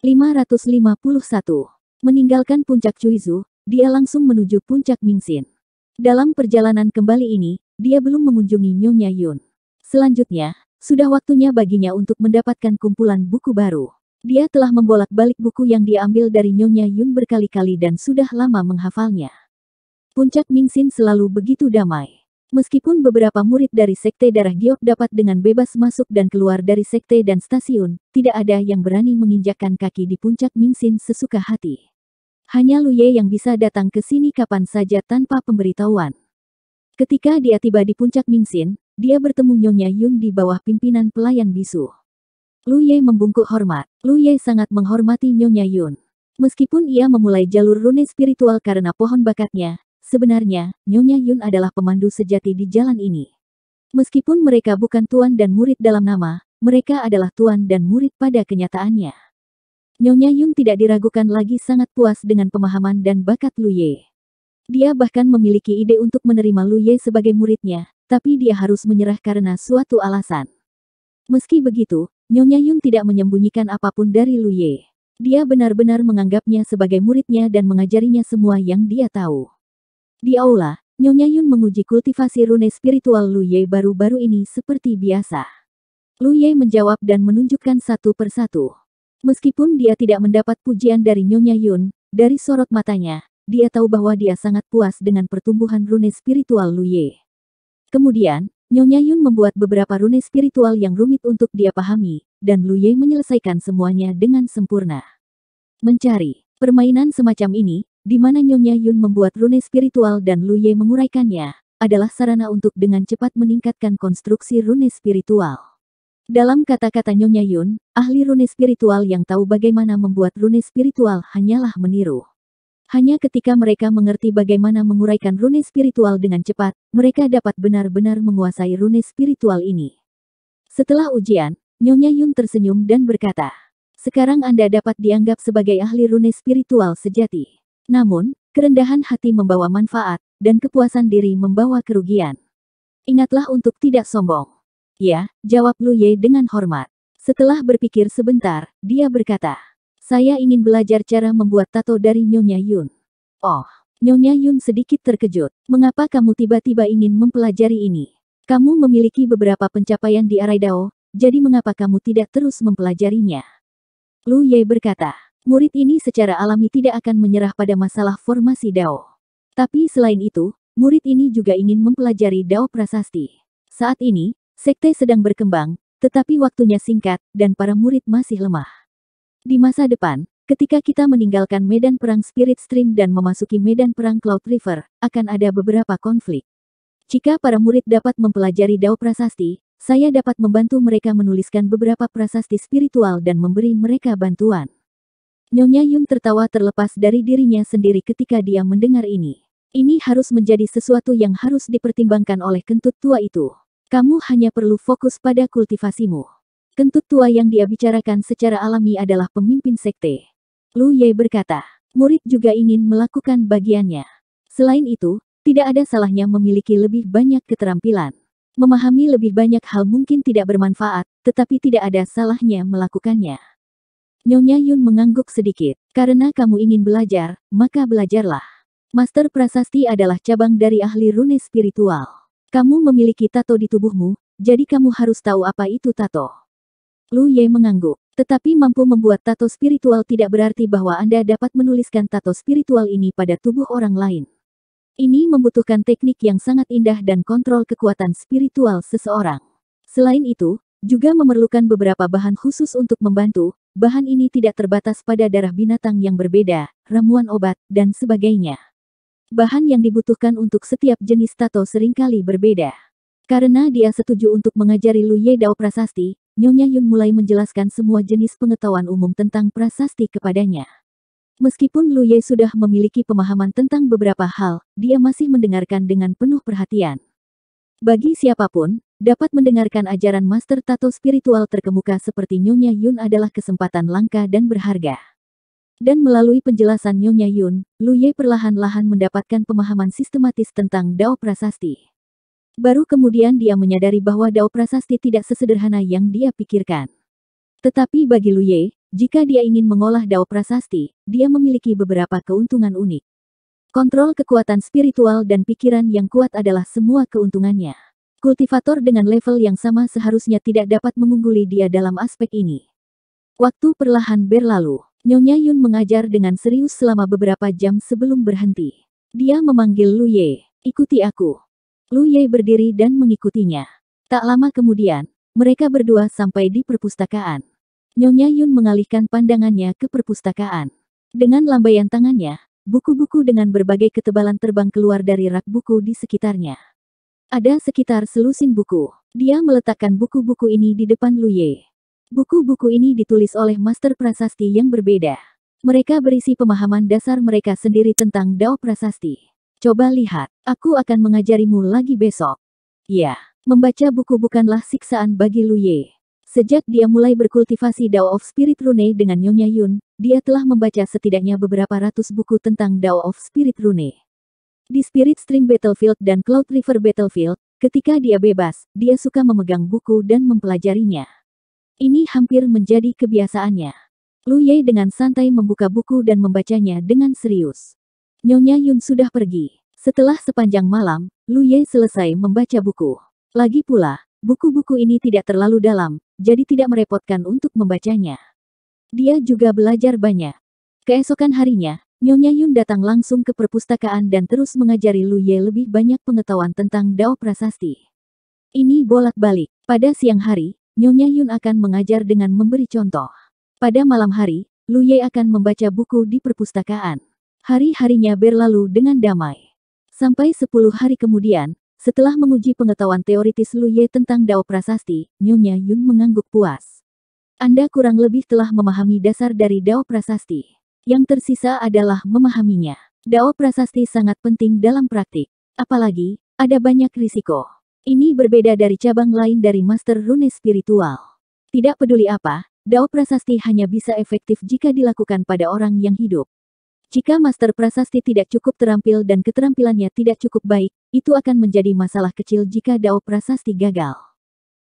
551. Meninggalkan puncak Chuizu, dia langsung menuju puncak Mingxin. Dalam perjalanan kembali ini, dia belum mengunjungi Nyonya Yun. Selanjutnya, sudah waktunya baginya untuk mendapatkan kumpulan buku baru. Dia telah membolak-balik buku yang diambil dari Nyonya Yun berkali-kali dan sudah lama menghafalnya. Puncak Mingxin selalu begitu damai. Meskipun beberapa murid dari Sekte Darah Giok dapat dengan bebas masuk dan keluar dari sekte dan stasiun, tidak ada yang berani menginjakkan kaki di puncak Mingsin sesuka hati. Hanya Lu Ye yang bisa datang ke sini kapan saja tanpa pemberitahuan. Ketika dia tiba di puncak Mingsin, dia bertemu Nyonya Yun di bawah pimpinan pelayan bisu. Lu Ye membungkuk hormat. Lu Ye sangat menghormati Nyonya Yun. Meskipun ia memulai jalur rune spiritual karena pohon bakatnya, Sebenarnya, Nyonya Yun adalah pemandu sejati di jalan ini. Meskipun mereka bukan tuan dan murid dalam nama, mereka adalah tuan dan murid pada kenyataannya. Nyonya Yun tidak diragukan lagi sangat puas dengan pemahaman dan bakat Lu Ye. Dia bahkan memiliki ide untuk menerima Lu Ye sebagai muridnya, tapi dia harus menyerah karena suatu alasan. Meski begitu, Nyonya Yun tidak menyembunyikan apapun dari Lu Ye. Dia benar-benar menganggapnya sebagai muridnya dan mengajarinya semua yang dia tahu. Di aula, Nyonya Yun menguji kultivasi rune spiritual Lu Ye baru-baru ini seperti biasa. Lu Ye menjawab dan menunjukkan satu persatu. Meskipun dia tidak mendapat pujian dari Nyonya Yun, dari sorot matanya, dia tahu bahwa dia sangat puas dengan pertumbuhan rune spiritual Lu Ye. Kemudian, Nyonya Yun membuat beberapa rune spiritual yang rumit untuk dia pahami, dan Lu Ye menyelesaikan semuanya dengan sempurna. Mencari permainan semacam ini, di mana Nyonya Yun membuat rune spiritual dan Luye menguraikannya, adalah sarana untuk dengan cepat meningkatkan konstruksi rune spiritual. Dalam kata-kata Nyonya Yun, ahli rune spiritual yang tahu bagaimana membuat rune spiritual hanyalah meniru. Hanya ketika mereka mengerti bagaimana menguraikan rune spiritual dengan cepat, mereka dapat benar-benar menguasai rune spiritual ini. Setelah ujian, Nyonya Yun tersenyum dan berkata, sekarang Anda dapat dianggap sebagai ahli rune spiritual sejati. Namun, kerendahan hati membawa manfaat, dan kepuasan diri membawa kerugian. Ingatlah untuk tidak sombong. Ya, jawab Lu Ye dengan hormat. Setelah berpikir sebentar, dia berkata, Saya ingin belajar cara membuat tato dari Nyonya Yun. Oh, Nyonya Yun sedikit terkejut. Mengapa kamu tiba-tiba ingin mempelajari ini? Kamu memiliki beberapa pencapaian di Araidao, jadi mengapa kamu tidak terus mempelajarinya? Lu Ye berkata, Murid ini secara alami tidak akan menyerah pada masalah formasi Dao. Tapi selain itu, murid ini juga ingin mempelajari Dao Prasasti. Saat ini, sekte sedang berkembang, tetapi waktunya singkat, dan para murid masih lemah. Di masa depan, ketika kita meninggalkan medan perang Spirit Stream dan memasuki medan perang Cloud River, akan ada beberapa konflik. Jika para murid dapat mempelajari Dao Prasasti, saya dapat membantu mereka menuliskan beberapa prasasti spiritual dan memberi mereka bantuan. Nyonya Yun tertawa terlepas dari dirinya sendiri ketika dia mendengar ini. Ini harus menjadi sesuatu yang harus dipertimbangkan oleh kentut tua itu. Kamu hanya perlu fokus pada kultivasimu. Kentut tua yang dia bicarakan secara alami adalah pemimpin sekte. Lu Ye berkata, murid juga ingin melakukan bagiannya. Selain itu, tidak ada salahnya memiliki lebih banyak keterampilan. Memahami lebih banyak hal mungkin tidak bermanfaat, tetapi tidak ada salahnya melakukannya. Nyonya Yun mengangguk sedikit. Karena kamu ingin belajar, maka belajarlah. Master Prasasti adalah cabang dari ahli rune spiritual. Kamu memiliki tato di tubuhmu, jadi kamu harus tahu apa itu tato. Lu Ye mengangguk. Tetapi mampu membuat tato spiritual tidak berarti bahwa Anda dapat menuliskan tato spiritual ini pada tubuh orang lain. Ini membutuhkan teknik yang sangat indah dan kontrol kekuatan spiritual seseorang. Selain itu, juga memerlukan beberapa bahan khusus untuk membantu, Bahan ini tidak terbatas pada darah binatang yang berbeda, ramuan obat, dan sebagainya. Bahan yang dibutuhkan untuk setiap jenis tato seringkali berbeda. Karena dia setuju untuk mengajari Lu Ye Dao prasasti, Nyonya Yun mulai menjelaskan semua jenis pengetahuan umum tentang prasasti kepadanya. Meskipun Lu Ye sudah memiliki pemahaman tentang beberapa hal, dia masih mendengarkan dengan penuh perhatian. Bagi siapapun, dapat mendengarkan ajaran master tato spiritual terkemuka seperti Nyonya Yun adalah kesempatan langka dan berharga. Dan melalui penjelasan Nyonya Yun, Ye perlahan-lahan mendapatkan pemahaman sistematis tentang Dao Prasasti. Baru kemudian dia menyadari bahwa Dao Prasasti tidak sesederhana yang dia pikirkan. Tetapi bagi Ye, jika dia ingin mengolah Dao Prasasti, dia memiliki beberapa keuntungan unik. Kontrol kekuatan spiritual dan pikiran yang kuat adalah semua keuntungannya. Kultivator dengan level yang sama seharusnya tidak dapat mengungguli dia dalam aspek ini. Waktu perlahan berlalu, Nyonya Yun mengajar dengan serius selama beberapa jam sebelum berhenti. Dia memanggil Lu Ye. ikuti aku. Lu Ye berdiri dan mengikutinya. Tak lama kemudian, mereka berdua sampai di perpustakaan. Nyonya Yun mengalihkan pandangannya ke perpustakaan. Dengan lambaian tangannya, Buku-buku dengan berbagai ketebalan terbang keluar dari rak buku di sekitarnya. Ada sekitar selusin buku. Dia meletakkan buku-buku ini di depan Luye. Buku-buku ini ditulis oleh master prasasti yang berbeda. Mereka berisi pemahaman dasar mereka sendiri tentang Dao Prasasti. Coba lihat, aku akan mengajarimu lagi besok. Ya, membaca buku bukanlah siksaan bagi Luye. Sejak dia mulai berkultivasi Dao of Spirit Rune dengan Nyonya Yun, dia telah membaca setidaknya beberapa ratus buku tentang Dao of Spirit Rune. Di Spirit Stream Battlefield dan Cloud River Battlefield, ketika dia bebas, dia suka memegang buku dan mempelajarinya. Ini hampir menjadi kebiasaannya. Lu Ye dengan santai membuka buku dan membacanya dengan serius. Nyonya Yun sudah pergi. Setelah sepanjang malam, Lu Ye selesai membaca buku. Lagi pula, buku-buku ini tidak terlalu dalam, jadi tidak merepotkan untuk membacanya. Dia juga belajar banyak. Keesokan harinya, Nyonya Yun datang langsung ke perpustakaan dan terus mengajari Lu Ye lebih banyak pengetahuan tentang Dao Prasasti. Ini bolak-balik. Pada siang hari, Nyonya Yun akan mengajar dengan memberi contoh. Pada malam hari, Lu Ye akan membaca buku di perpustakaan. Hari-harinya berlalu dengan damai. Sampai 10 hari kemudian, setelah menguji pengetahuan teoritis Lu Ye tentang Dao Prasasti, Nyonya Yun mengangguk puas. Anda kurang lebih telah memahami dasar dari Dao Prasasti. Yang tersisa adalah memahaminya. Dao Prasasti sangat penting dalam praktik. Apalagi, ada banyak risiko. Ini berbeda dari cabang lain dari Master Rune Spiritual. Tidak peduli apa, Dao Prasasti hanya bisa efektif jika dilakukan pada orang yang hidup. Jika Master Prasasti tidak cukup terampil dan keterampilannya tidak cukup baik, itu akan menjadi masalah kecil jika Dao Prasasti gagal.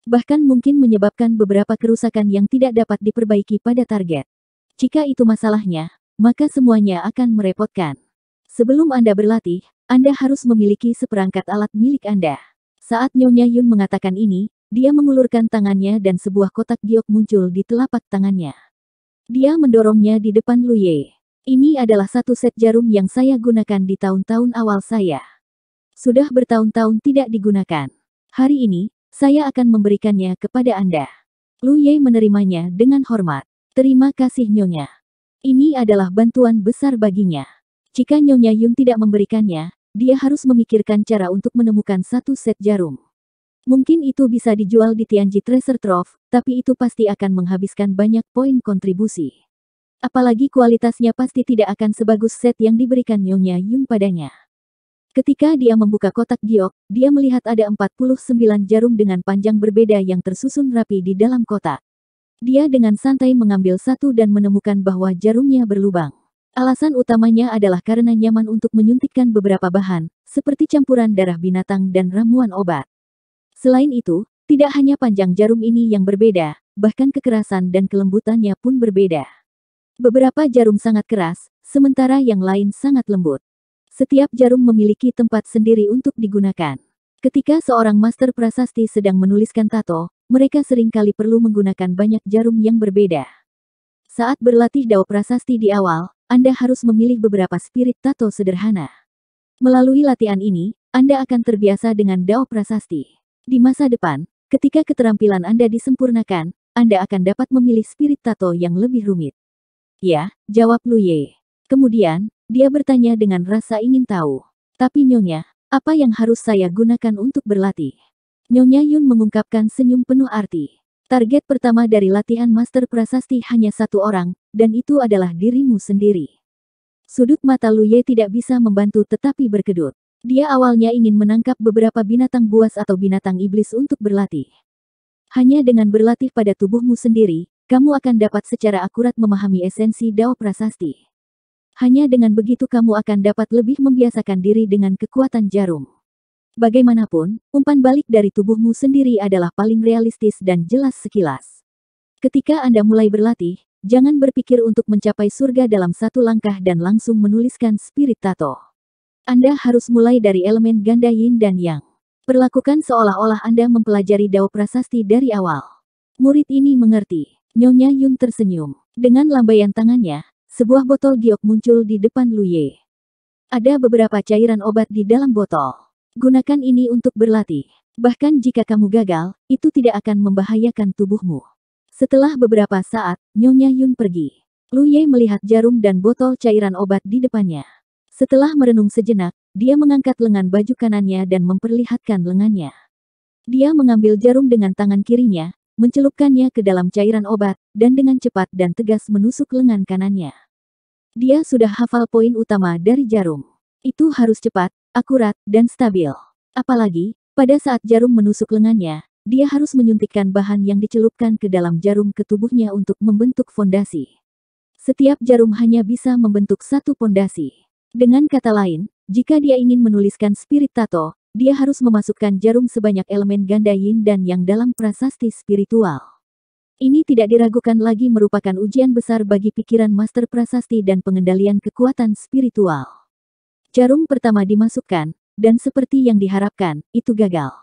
Bahkan mungkin menyebabkan beberapa kerusakan yang tidak dapat diperbaiki pada target. Jika itu masalahnya, maka semuanya akan merepotkan. Sebelum Anda berlatih, Anda harus memiliki seperangkat alat milik Anda. Saat Nyonya Yun mengatakan ini, dia mengulurkan tangannya dan sebuah kotak giok muncul di telapak tangannya. Dia mendorongnya di depan Ye. Ini adalah satu set jarum yang saya gunakan di tahun-tahun awal saya. Sudah bertahun-tahun tidak digunakan. Hari ini, saya akan memberikannya kepada Anda. Lu Ye menerimanya dengan hormat. Terima kasih Nyonya. Ini adalah bantuan besar baginya. Jika Nyonya Yun tidak memberikannya, dia harus memikirkan cara untuk menemukan satu set jarum. Mungkin itu bisa dijual di Tianji Treasure Trove, tapi itu pasti akan menghabiskan banyak poin kontribusi. Apalagi kualitasnya pasti tidak akan sebagus set yang diberikan Nyonya Yung padanya. Ketika dia membuka kotak giok, dia melihat ada 49 jarum dengan panjang berbeda yang tersusun rapi di dalam kotak. Dia dengan santai mengambil satu dan menemukan bahwa jarumnya berlubang. Alasan utamanya adalah karena nyaman untuk menyuntikkan beberapa bahan, seperti campuran darah binatang dan ramuan obat. Selain itu, tidak hanya panjang jarum ini yang berbeda, bahkan kekerasan dan kelembutannya pun berbeda. Beberapa jarum sangat keras, sementara yang lain sangat lembut. Setiap jarum memiliki tempat sendiri untuk digunakan. Ketika seorang master prasasti sedang menuliskan tato, mereka seringkali perlu menggunakan banyak jarum yang berbeda. Saat berlatih dao prasasti di awal, Anda harus memilih beberapa spirit tato sederhana. Melalui latihan ini, Anda akan terbiasa dengan dao prasasti. Di masa depan, ketika keterampilan Anda disempurnakan, Anda akan dapat memilih spirit tato yang lebih rumit. Ya, jawab Lu Ye. Kemudian, dia bertanya dengan rasa ingin tahu. Tapi Nyonya, apa yang harus saya gunakan untuk berlatih? Nyonya Yun mengungkapkan senyum penuh arti. Target pertama dari latihan Master Prasasti hanya satu orang, dan itu adalah dirimu sendiri. Sudut mata Lu Ye tidak bisa membantu tetapi berkedut. Dia awalnya ingin menangkap beberapa binatang buas atau binatang iblis untuk berlatih. Hanya dengan berlatih pada tubuhmu sendiri, kamu akan dapat secara akurat memahami esensi Dao Prasasti. Hanya dengan begitu kamu akan dapat lebih membiasakan diri dengan kekuatan jarum. Bagaimanapun, umpan balik dari tubuhmu sendiri adalah paling realistis dan jelas sekilas. Ketika Anda mulai berlatih, jangan berpikir untuk mencapai surga dalam satu langkah dan langsung menuliskan spirit tato. Anda harus mulai dari elemen ganda yin dan yang. Perlakukan seolah-olah Anda mempelajari Dao Prasasti dari awal. Murid ini mengerti. Nyonya Yun tersenyum. Dengan lambaian tangannya, sebuah botol giok muncul di depan Lu Ye. Ada beberapa cairan obat di dalam botol. Gunakan ini untuk berlatih. Bahkan jika kamu gagal, itu tidak akan membahayakan tubuhmu. Setelah beberapa saat, Nyonya Yun pergi. Lu Ye melihat jarum dan botol cairan obat di depannya. Setelah merenung sejenak, dia mengangkat lengan baju kanannya dan memperlihatkan lengannya. Dia mengambil jarum dengan tangan kirinya, mencelupkannya ke dalam cairan obat, dan dengan cepat dan tegas menusuk lengan kanannya. Dia sudah hafal poin utama dari jarum. Itu harus cepat, akurat, dan stabil. Apalagi, pada saat jarum menusuk lengannya, dia harus menyuntikkan bahan yang dicelupkan ke dalam jarum ke tubuhnya untuk membentuk fondasi. Setiap jarum hanya bisa membentuk satu fondasi. Dengan kata lain, jika dia ingin menuliskan spirit tato, dia harus memasukkan jarum sebanyak elemen ganda yin dan yang dalam prasasti spiritual. Ini tidak diragukan lagi merupakan ujian besar bagi pikiran master prasasti dan pengendalian kekuatan spiritual. Jarum pertama dimasukkan, dan seperti yang diharapkan, itu gagal.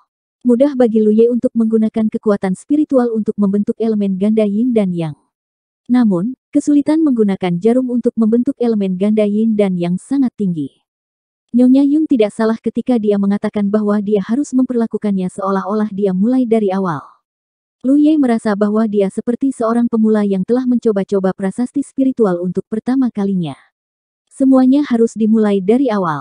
Mudah bagi Luye untuk menggunakan kekuatan spiritual untuk membentuk elemen ganda yin dan yang. Namun, kesulitan menggunakan jarum untuk membentuk elemen ganda yin dan yang sangat tinggi. Nyonya Yun tidak salah ketika dia mengatakan bahwa dia harus memperlakukannya seolah-olah dia mulai dari awal. Lu Ye merasa bahwa dia seperti seorang pemula yang telah mencoba-coba prasasti spiritual untuk pertama kalinya. Semuanya harus dimulai dari awal.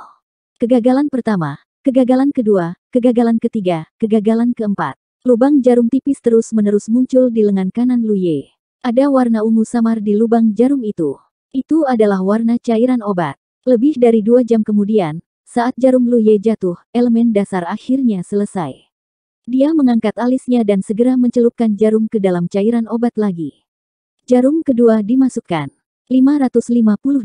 Kegagalan pertama, kegagalan kedua, kegagalan ketiga, kegagalan keempat. Lubang jarum tipis terus-menerus muncul di lengan kanan Lu Ye. Ada warna ungu samar di lubang jarum itu. Itu adalah warna cairan obat. Lebih dari dua jam kemudian, saat jarum Lu Ye jatuh, elemen dasar akhirnya selesai. Dia mengangkat alisnya dan segera mencelupkan jarum ke dalam cairan obat lagi. Jarum kedua dimasukkan. 552.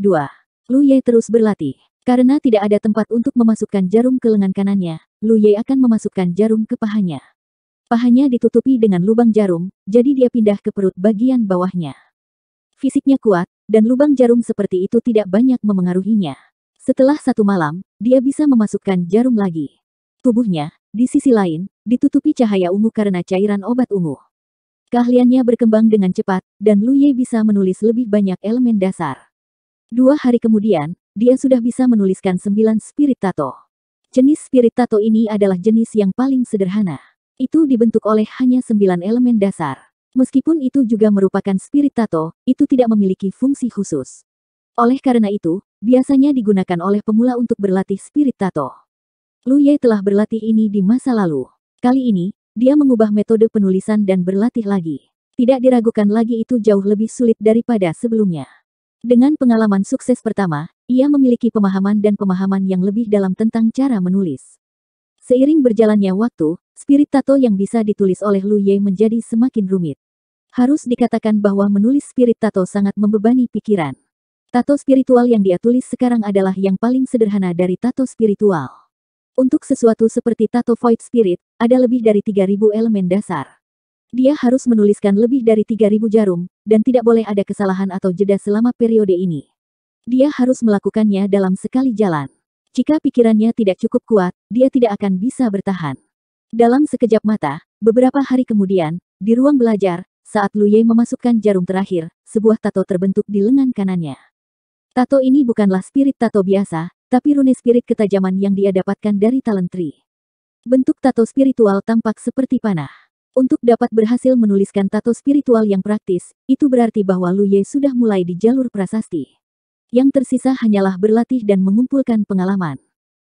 Ye terus berlatih. Karena tidak ada tempat untuk memasukkan jarum ke lengan kanannya, Lu Ye akan memasukkan jarum ke pahanya. Pahanya ditutupi dengan lubang jarum, jadi dia pindah ke perut bagian bawahnya. Fisiknya kuat, dan lubang jarum seperti itu tidak banyak memengaruhinya. Setelah satu malam, dia bisa memasukkan jarum lagi. Tubuhnya, di sisi lain, ditutupi cahaya ungu karena cairan obat ungu. Keahliannya berkembang dengan cepat, dan Lu Luye bisa menulis lebih banyak elemen dasar. Dua hari kemudian, dia sudah bisa menuliskan sembilan spirit tato. Jenis spirit tato ini adalah jenis yang paling sederhana. Itu dibentuk oleh hanya sembilan elemen dasar. Meskipun itu juga merupakan spirit tato, itu tidak memiliki fungsi khusus. Oleh karena itu, biasanya digunakan oleh pemula untuk berlatih spirit tato. Lu Ye telah berlatih ini di masa lalu. Kali ini, dia mengubah metode penulisan dan berlatih lagi. Tidak diragukan lagi itu jauh lebih sulit daripada sebelumnya. Dengan pengalaman sukses pertama, ia memiliki pemahaman dan pemahaman yang lebih dalam tentang cara menulis. Seiring berjalannya waktu, spirit tato yang bisa ditulis oleh Lu Ye menjadi semakin rumit harus dikatakan bahwa menulis spirit tato sangat membebani pikiran. Tato spiritual yang dia tulis sekarang adalah yang paling sederhana dari tato spiritual. Untuk sesuatu seperti tato void spirit, ada lebih dari 3000 elemen dasar. Dia harus menuliskan lebih dari 3000 jarum, dan tidak boleh ada kesalahan atau jeda selama periode ini. Dia harus melakukannya dalam sekali jalan. Jika pikirannya tidak cukup kuat, dia tidak akan bisa bertahan. Dalam sekejap mata, beberapa hari kemudian, di ruang belajar, saat Lu Ye memasukkan jarum terakhir, sebuah tato terbentuk di lengan kanannya. Tato ini bukanlah spirit tato biasa, tapi rune spirit ketajaman yang dia dapatkan dari Talentri. Bentuk tato spiritual tampak seperti panah. Untuk dapat berhasil menuliskan tato spiritual yang praktis, itu berarti bahwa Lu Ye sudah mulai di jalur prasasti. Yang tersisa hanyalah berlatih dan mengumpulkan pengalaman.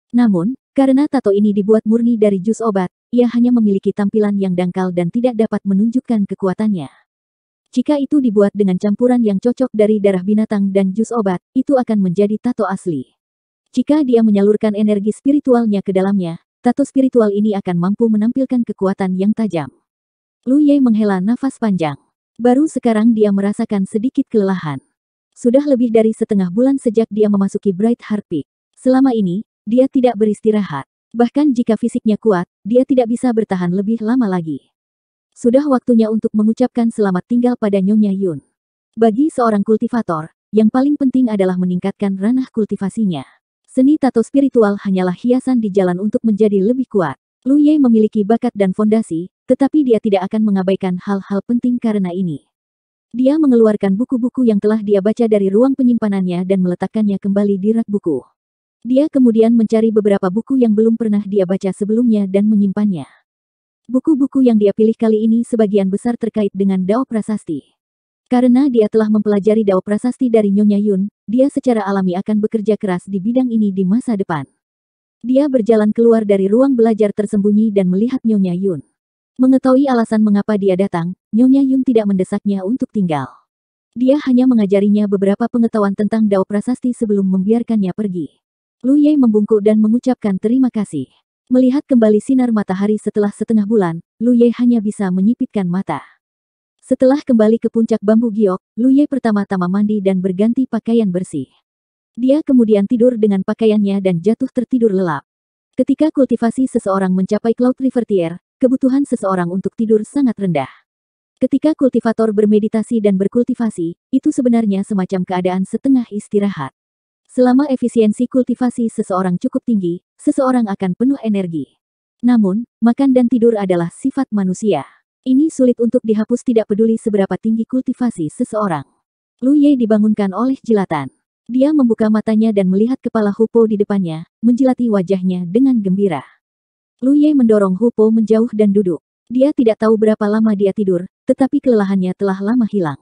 Namun, karena tato ini dibuat murni dari jus obat, ia hanya memiliki tampilan yang dangkal dan tidak dapat menunjukkan kekuatannya. Jika itu dibuat dengan campuran yang cocok dari darah binatang dan jus obat, itu akan menjadi tato asli. Jika dia menyalurkan energi spiritualnya ke dalamnya, tato spiritual ini akan mampu menampilkan kekuatan yang tajam. Lu Ye menghela nafas panjang. Baru sekarang dia merasakan sedikit kelelahan. Sudah lebih dari setengah bulan sejak dia memasuki Bright Heart Peak. Selama ini, dia tidak beristirahat. Bahkan jika fisiknya kuat, dia tidak bisa bertahan lebih lama lagi. Sudah waktunya untuk mengucapkan selamat tinggal pada Nyonya Yun. Bagi seorang kultivator, yang paling penting adalah meningkatkan ranah kultivasinya. Seni tato spiritual hanyalah hiasan di jalan untuk menjadi lebih kuat. Lu Ye memiliki bakat dan fondasi, tetapi dia tidak akan mengabaikan hal-hal penting karena ini. Dia mengeluarkan buku-buku yang telah dia baca dari ruang penyimpanannya dan meletakkannya kembali di rak buku. Dia kemudian mencari beberapa buku yang belum pernah dia baca sebelumnya dan menyimpannya. Buku-buku yang dia pilih kali ini sebagian besar terkait dengan Dao Prasasti. Karena dia telah mempelajari Dao Prasasti dari Nyonya Yun, dia secara alami akan bekerja keras di bidang ini di masa depan. Dia berjalan keluar dari ruang belajar tersembunyi dan melihat Nyonya Yun. Mengetahui alasan mengapa dia datang, Nyonya Yun tidak mendesaknya untuk tinggal. Dia hanya mengajarinya beberapa pengetahuan tentang Dao Prasasti sebelum membiarkannya pergi. Lu Ye membungkuk dan mengucapkan terima kasih. Melihat kembali sinar matahari setelah setengah bulan, Lu Ye hanya bisa menyipitkan mata. Setelah kembali ke puncak bambu giok, Lu Ye pertama-tama mandi dan berganti pakaian bersih. Dia kemudian tidur dengan pakaiannya dan jatuh tertidur lelap. Ketika kultivasi seseorang mencapai Cloud River Tier, kebutuhan seseorang untuk tidur sangat rendah. Ketika kultivator bermeditasi dan berkultivasi, itu sebenarnya semacam keadaan setengah istirahat. Selama efisiensi kultivasi seseorang cukup tinggi, seseorang akan penuh energi. Namun, makan dan tidur adalah sifat manusia. Ini sulit untuk dihapus tidak peduli seberapa tinggi kultivasi seseorang. Lu Ye dibangunkan oleh jilatan. Dia membuka matanya dan melihat kepala Hupo di depannya, menjilati wajahnya dengan gembira. Lu Ye mendorong Hupo menjauh dan duduk. Dia tidak tahu berapa lama dia tidur, tetapi kelelahannya telah lama hilang.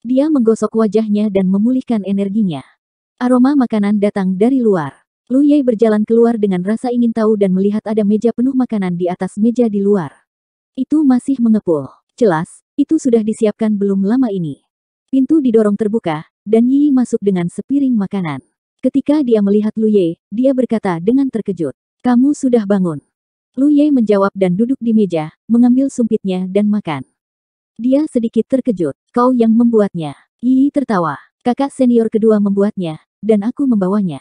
Dia menggosok wajahnya dan memulihkan energinya. Aroma makanan datang dari luar. Lu Ye berjalan keluar dengan rasa ingin tahu dan melihat ada meja penuh makanan di atas meja di luar. Itu masih mengepul. Jelas, itu sudah disiapkan belum lama ini. Pintu didorong terbuka, dan Yi masuk dengan sepiring makanan. Ketika dia melihat Lu Ye, dia berkata dengan terkejut, Kamu sudah bangun. Lu Ye menjawab dan duduk di meja, mengambil sumpitnya dan makan. Dia sedikit terkejut, kau yang membuatnya. Yi tertawa, kakak senior kedua membuatnya, dan aku membawanya.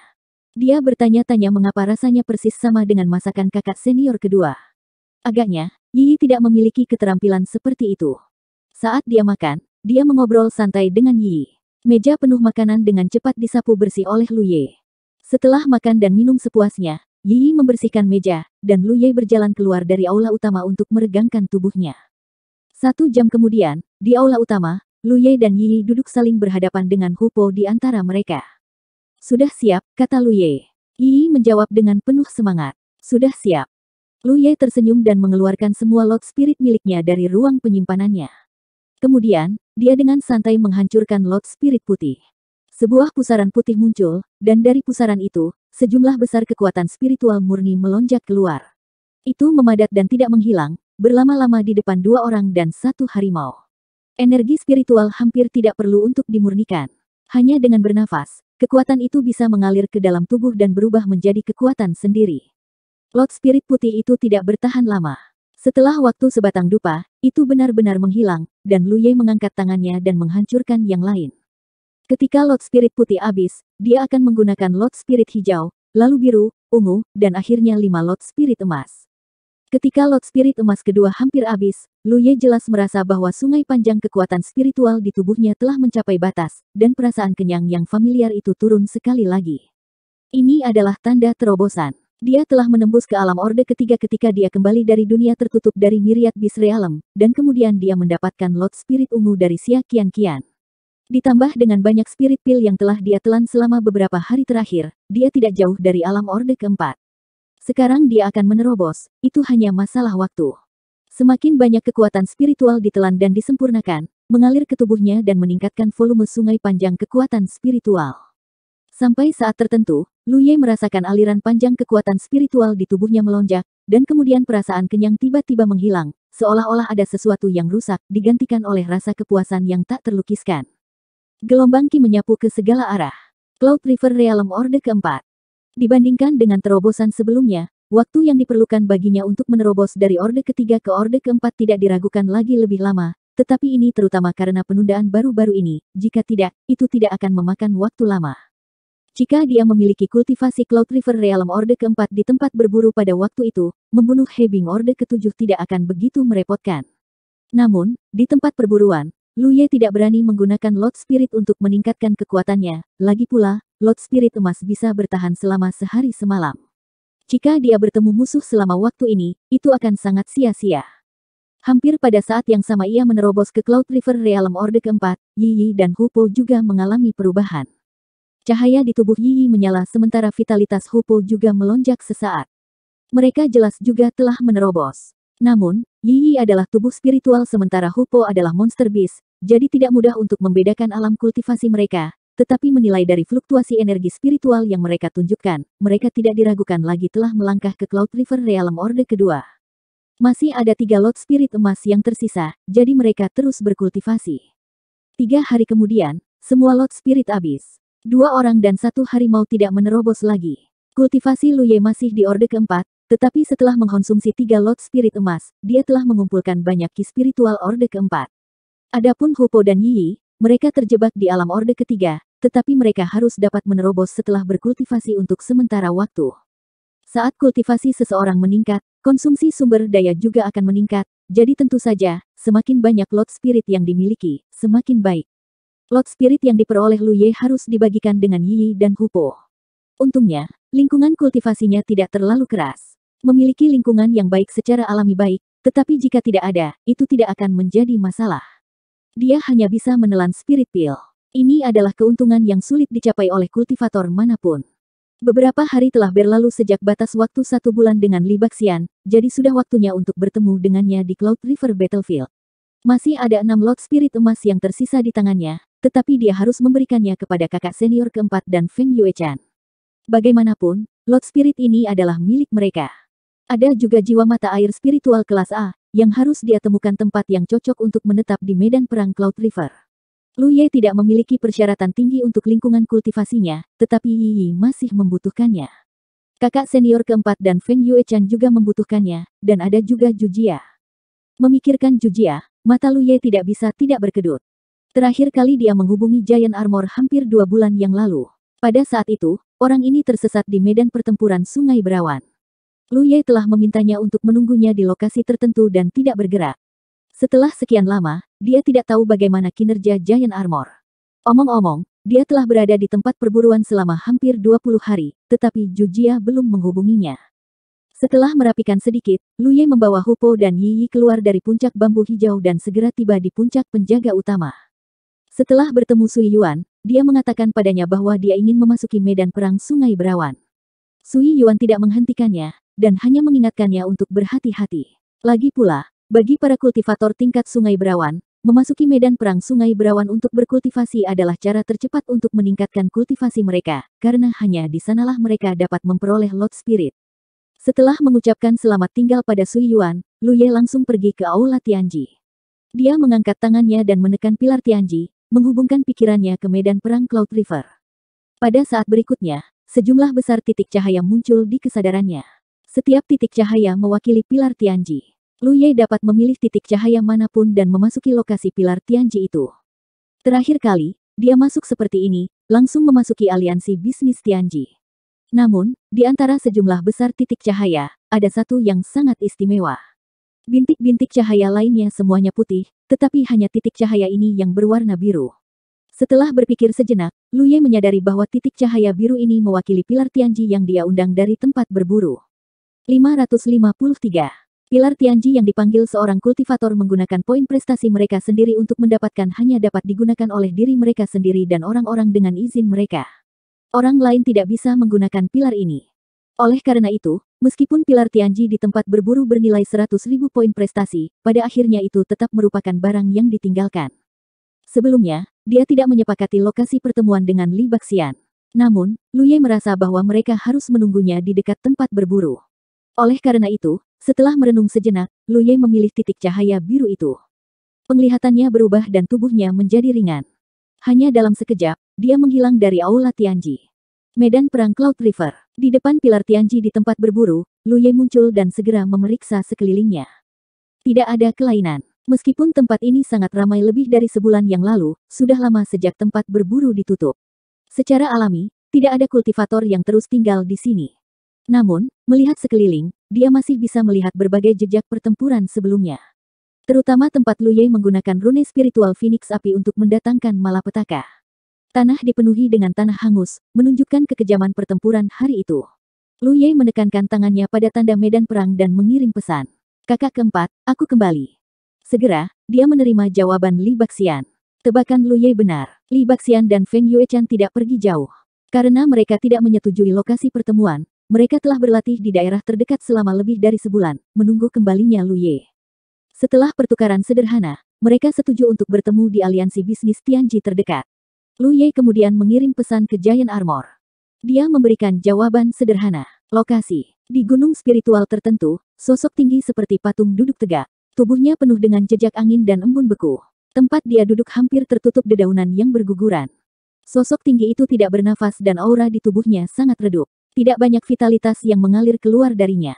Dia bertanya-tanya mengapa rasanya persis sama dengan masakan kakak senior kedua. Agaknya, Yi tidak memiliki keterampilan seperti itu. Saat dia makan, dia mengobrol santai dengan Yi. Meja penuh makanan dengan cepat disapu bersih oleh Luye. Setelah makan dan minum sepuasnya, Yi membersihkan meja, dan Luye berjalan keluar dari aula utama untuk meregangkan tubuhnya. Satu jam kemudian, di aula utama, Luye dan Yi duduk saling berhadapan dengan Hupo di antara mereka. Sudah siap, kata Luye. Yi menjawab dengan penuh semangat. Sudah siap. Luye tersenyum dan mengeluarkan semua lot spirit miliknya dari ruang penyimpanannya. Kemudian, dia dengan santai menghancurkan lot spirit putih. Sebuah pusaran putih muncul, dan dari pusaran itu, sejumlah besar kekuatan spiritual murni melonjak keluar. Itu memadat dan tidak menghilang, berlama-lama di depan dua orang dan satu harimau. Energi spiritual hampir tidak perlu untuk dimurnikan. Hanya dengan bernafas, kekuatan itu bisa mengalir ke dalam tubuh dan berubah menjadi kekuatan sendiri. Lot Spirit Putih itu tidak bertahan lama. Setelah waktu sebatang dupa, itu benar-benar menghilang, dan Lu Ye mengangkat tangannya dan menghancurkan yang lain. Ketika lot Spirit Putih habis, dia akan menggunakan lot Spirit Hijau, lalu biru, ungu, dan akhirnya lima lot Spirit Emas. Ketika lot spirit emas kedua hampir habis, Luye jelas merasa bahwa sungai panjang kekuatan spiritual di tubuhnya telah mencapai batas, dan perasaan kenyang yang familiar itu turun sekali lagi. Ini adalah tanda terobosan. Dia telah menembus ke alam orde ketiga ketika dia kembali dari dunia tertutup dari bis realem, dan kemudian dia mendapatkan lot spirit ungu dari Sia Kian Kian. Ditambah dengan banyak spirit pil yang telah dia telan selama beberapa hari terakhir, dia tidak jauh dari alam orde keempat. Sekarang dia akan menerobos, itu hanya masalah waktu. Semakin banyak kekuatan spiritual ditelan dan disempurnakan, mengalir ke tubuhnya dan meningkatkan volume sungai panjang kekuatan spiritual. Sampai saat tertentu, Lu Ye merasakan aliran panjang kekuatan spiritual di tubuhnya melonjak, dan kemudian perasaan kenyang tiba-tiba menghilang, seolah-olah ada sesuatu yang rusak, digantikan oleh rasa kepuasan yang tak terlukiskan. Gelombang Ki menyapu ke segala arah. Cloud River Realm Orde keempat. Dibandingkan dengan terobosan sebelumnya, waktu yang diperlukan baginya untuk menerobos dari orde ketiga ke orde keempat tidak diragukan lagi lebih lama, tetapi ini terutama karena penundaan baru-baru ini, jika tidak, itu tidak akan memakan waktu lama. Jika dia memiliki kultivasi Cloud River Realm Orde keempat di tempat berburu pada waktu itu, membunuh Hebing Orde ketujuh tidak akan begitu merepotkan. Namun, di tempat perburuan, Luye tidak berani menggunakan Lord Spirit untuk meningkatkan kekuatannya, lagi pula, Lord Spirit Emas bisa bertahan selama sehari semalam. Jika dia bertemu musuh selama waktu ini, itu akan sangat sia-sia. Hampir pada saat yang sama ia menerobos ke Cloud River Realm Orde keempat, Yi Yi dan Hupo juga mengalami perubahan. Cahaya di tubuh Yi Yi menyala sementara vitalitas Hupo juga melonjak sesaat. Mereka jelas juga telah menerobos. Namun, Yi Yi adalah tubuh spiritual sementara Hupo adalah monster beast, jadi tidak mudah untuk membedakan alam kultivasi mereka, tetapi menilai dari fluktuasi energi spiritual yang mereka tunjukkan, mereka tidak diragukan lagi telah melangkah ke Cloud River Realm Orde kedua. Masih ada tiga lot spirit emas yang tersisa, jadi mereka terus berkultivasi. Tiga hari kemudian, semua lot spirit habis. Dua orang dan satu harimau tidak menerobos lagi. Kultivasi Luye masih di Orde keempat, tetapi setelah mengkonsumsi tiga lot spirit emas, dia telah mengumpulkan banyak ki spiritual Orde keempat. Adapun Hupo dan Yi, mereka terjebak di alam Orde ketiga, tetapi mereka harus dapat menerobos setelah berkultivasi untuk sementara waktu. Saat kultivasi seseorang meningkat, konsumsi sumber daya juga akan meningkat, jadi tentu saja, semakin banyak lot spirit yang dimiliki, semakin baik. Lot spirit yang diperoleh Luye harus dibagikan dengan Yi dan Hupo. Untungnya, lingkungan kultivasinya tidak terlalu keras. Memiliki lingkungan yang baik secara alami baik, tetapi jika tidak ada, itu tidak akan menjadi masalah. Dia hanya bisa menelan spirit pill. Ini adalah keuntungan yang sulit dicapai oleh kultivator manapun. Beberapa hari telah berlalu sejak batas waktu satu bulan dengan Li Baxian, jadi sudah waktunya untuk bertemu dengannya di Cloud River Battlefield. Masih ada enam lot spirit emas yang tersisa di tangannya, tetapi dia harus memberikannya kepada kakak senior keempat dan Feng Yuechan. Bagaimanapun, lot spirit ini adalah milik mereka. Ada juga jiwa mata air spiritual kelas A, yang harus dia temukan tempat yang cocok untuk menetap di medan perang Cloud River. Lu Ye tidak memiliki persyaratan tinggi untuk lingkungan kultivasinya, tetapi Yi Yi masih membutuhkannya. Kakak senior keempat dan Feng Yue Chan juga membutuhkannya, dan ada juga Jujia. Memikirkan Jujia, mata Lu Ye tidak bisa tidak berkedut. Terakhir kali dia menghubungi Giant Armor hampir dua bulan yang lalu. Pada saat itu, orang ini tersesat di medan pertempuran Sungai Berawan. Lu Ye telah memintanya untuk menunggunya di lokasi tertentu dan tidak bergerak. Setelah sekian lama, dia tidak tahu bagaimana kinerja Giant Armor. Omong-omong, dia telah berada di tempat perburuan selama hampir 20 hari, tetapi Jujia belum menghubunginya. Setelah merapikan sedikit, Luye membawa Hupo dan Yi Yi keluar dari puncak bambu hijau dan segera tiba di puncak penjaga utama. Setelah bertemu Sui Yuan, dia mengatakan padanya bahwa dia ingin memasuki medan perang Sungai Berawan. Sui Yuan tidak menghentikannya, dan hanya mengingatkannya untuk berhati-hati. Lagi pula, bagi para kultivator tingkat Sungai Berawan, memasuki medan perang Sungai Berawan untuk berkultivasi adalah cara tercepat untuk meningkatkan kultivasi mereka, karena hanya di sanalah mereka dapat memperoleh Lord Spirit. Setelah mengucapkan selamat tinggal pada Sui Yuan, Ye langsung pergi ke Aula Tianji. Dia mengangkat tangannya dan menekan pilar Tianji, menghubungkan pikirannya ke medan perang Cloud River. Pada saat berikutnya, sejumlah besar titik cahaya muncul di kesadarannya. Setiap titik cahaya mewakili pilar Tianji. Lu Ye dapat memilih titik cahaya manapun dan memasuki lokasi pilar Tianji itu. Terakhir kali, dia masuk seperti ini, langsung memasuki aliansi bisnis Tianji. Namun, di antara sejumlah besar titik cahaya, ada satu yang sangat istimewa. Bintik-bintik cahaya lainnya semuanya putih, tetapi hanya titik cahaya ini yang berwarna biru. Setelah berpikir sejenak, Lu Ye menyadari bahwa titik cahaya biru ini mewakili pilar Tianji yang dia undang dari tempat berburu. 553 Pilar Tianji yang dipanggil seorang kultivator menggunakan poin prestasi mereka sendiri untuk mendapatkan hanya dapat digunakan oleh diri mereka sendiri dan orang-orang dengan izin mereka. Orang lain tidak bisa menggunakan pilar ini. Oleh karena itu, meskipun pilar Tianji di tempat berburu bernilai 100.000 poin prestasi, pada akhirnya itu tetap merupakan barang yang ditinggalkan. Sebelumnya, dia tidak menyepakati lokasi pertemuan dengan Li Baxian. Namun, Ye merasa bahwa mereka harus menunggunya di dekat tempat berburu. Oleh karena itu, setelah merenung sejenak, Lu Ye memilih titik cahaya biru itu. Penglihatannya berubah dan tubuhnya menjadi ringan. Hanya dalam sekejap, dia menghilang dari aula Tianji. Medan Perang Cloud River. Di depan pilar Tianji di tempat berburu, Lu Ye muncul dan segera memeriksa sekelilingnya. Tidak ada kelainan. Meskipun tempat ini sangat ramai lebih dari sebulan yang lalu, sudah lama sejak tempat berburu ditutup. Secara alami, tidak ada kultivator yang terus tinggal di sini. Namun, melihat sekeliling, dia masih bisa melihat berbagai jejak pertempuran sebelumnya. Terutama tempat Luye menggunakan rune spiritual Phoenix Api untuk mendatangkan malapetaka. Tanah dipenuhi dengan tanah hangus, menunjukkan kekejaman pertempuran hari itu. Luye menekankan tangannya pada tanda medan perang dan mengirim pesan. Kakak keempat, aku kembali. Segera, dia menerima jawaban Li Baxian. Tebakan Luye benar. Li Baxian dan Feng Yuechan tidak pergi jauh. Karena mereka tidak menyetujui lokasi pertemuan, mereka telah berlatih di daerah terdekat selama lebih dari sebulan, menunggu kembalinya Lu Ye. Setelah pertukaran sederhana, mereka setuju untuk bertemu di aliansi bisnis Tianji terdekat. Lu Ye kemudian mengirim pesan ke Giant Armor. Dia memberikan jawaban sederhana. Lokasi. Di gunung spiritual tertentu, sosok tinggi seperti patung duduk tegak. Tubuhnya penuh dengan jejak angin dan embun beku. Tempat dia duduk hampir tertutup dedaunan yang berguguran. Sosok tinggi itu tidak bernafas dan aura di tubuhnya sangat redup. Tidak banyak vitalitas yang mengalir keluar darinya.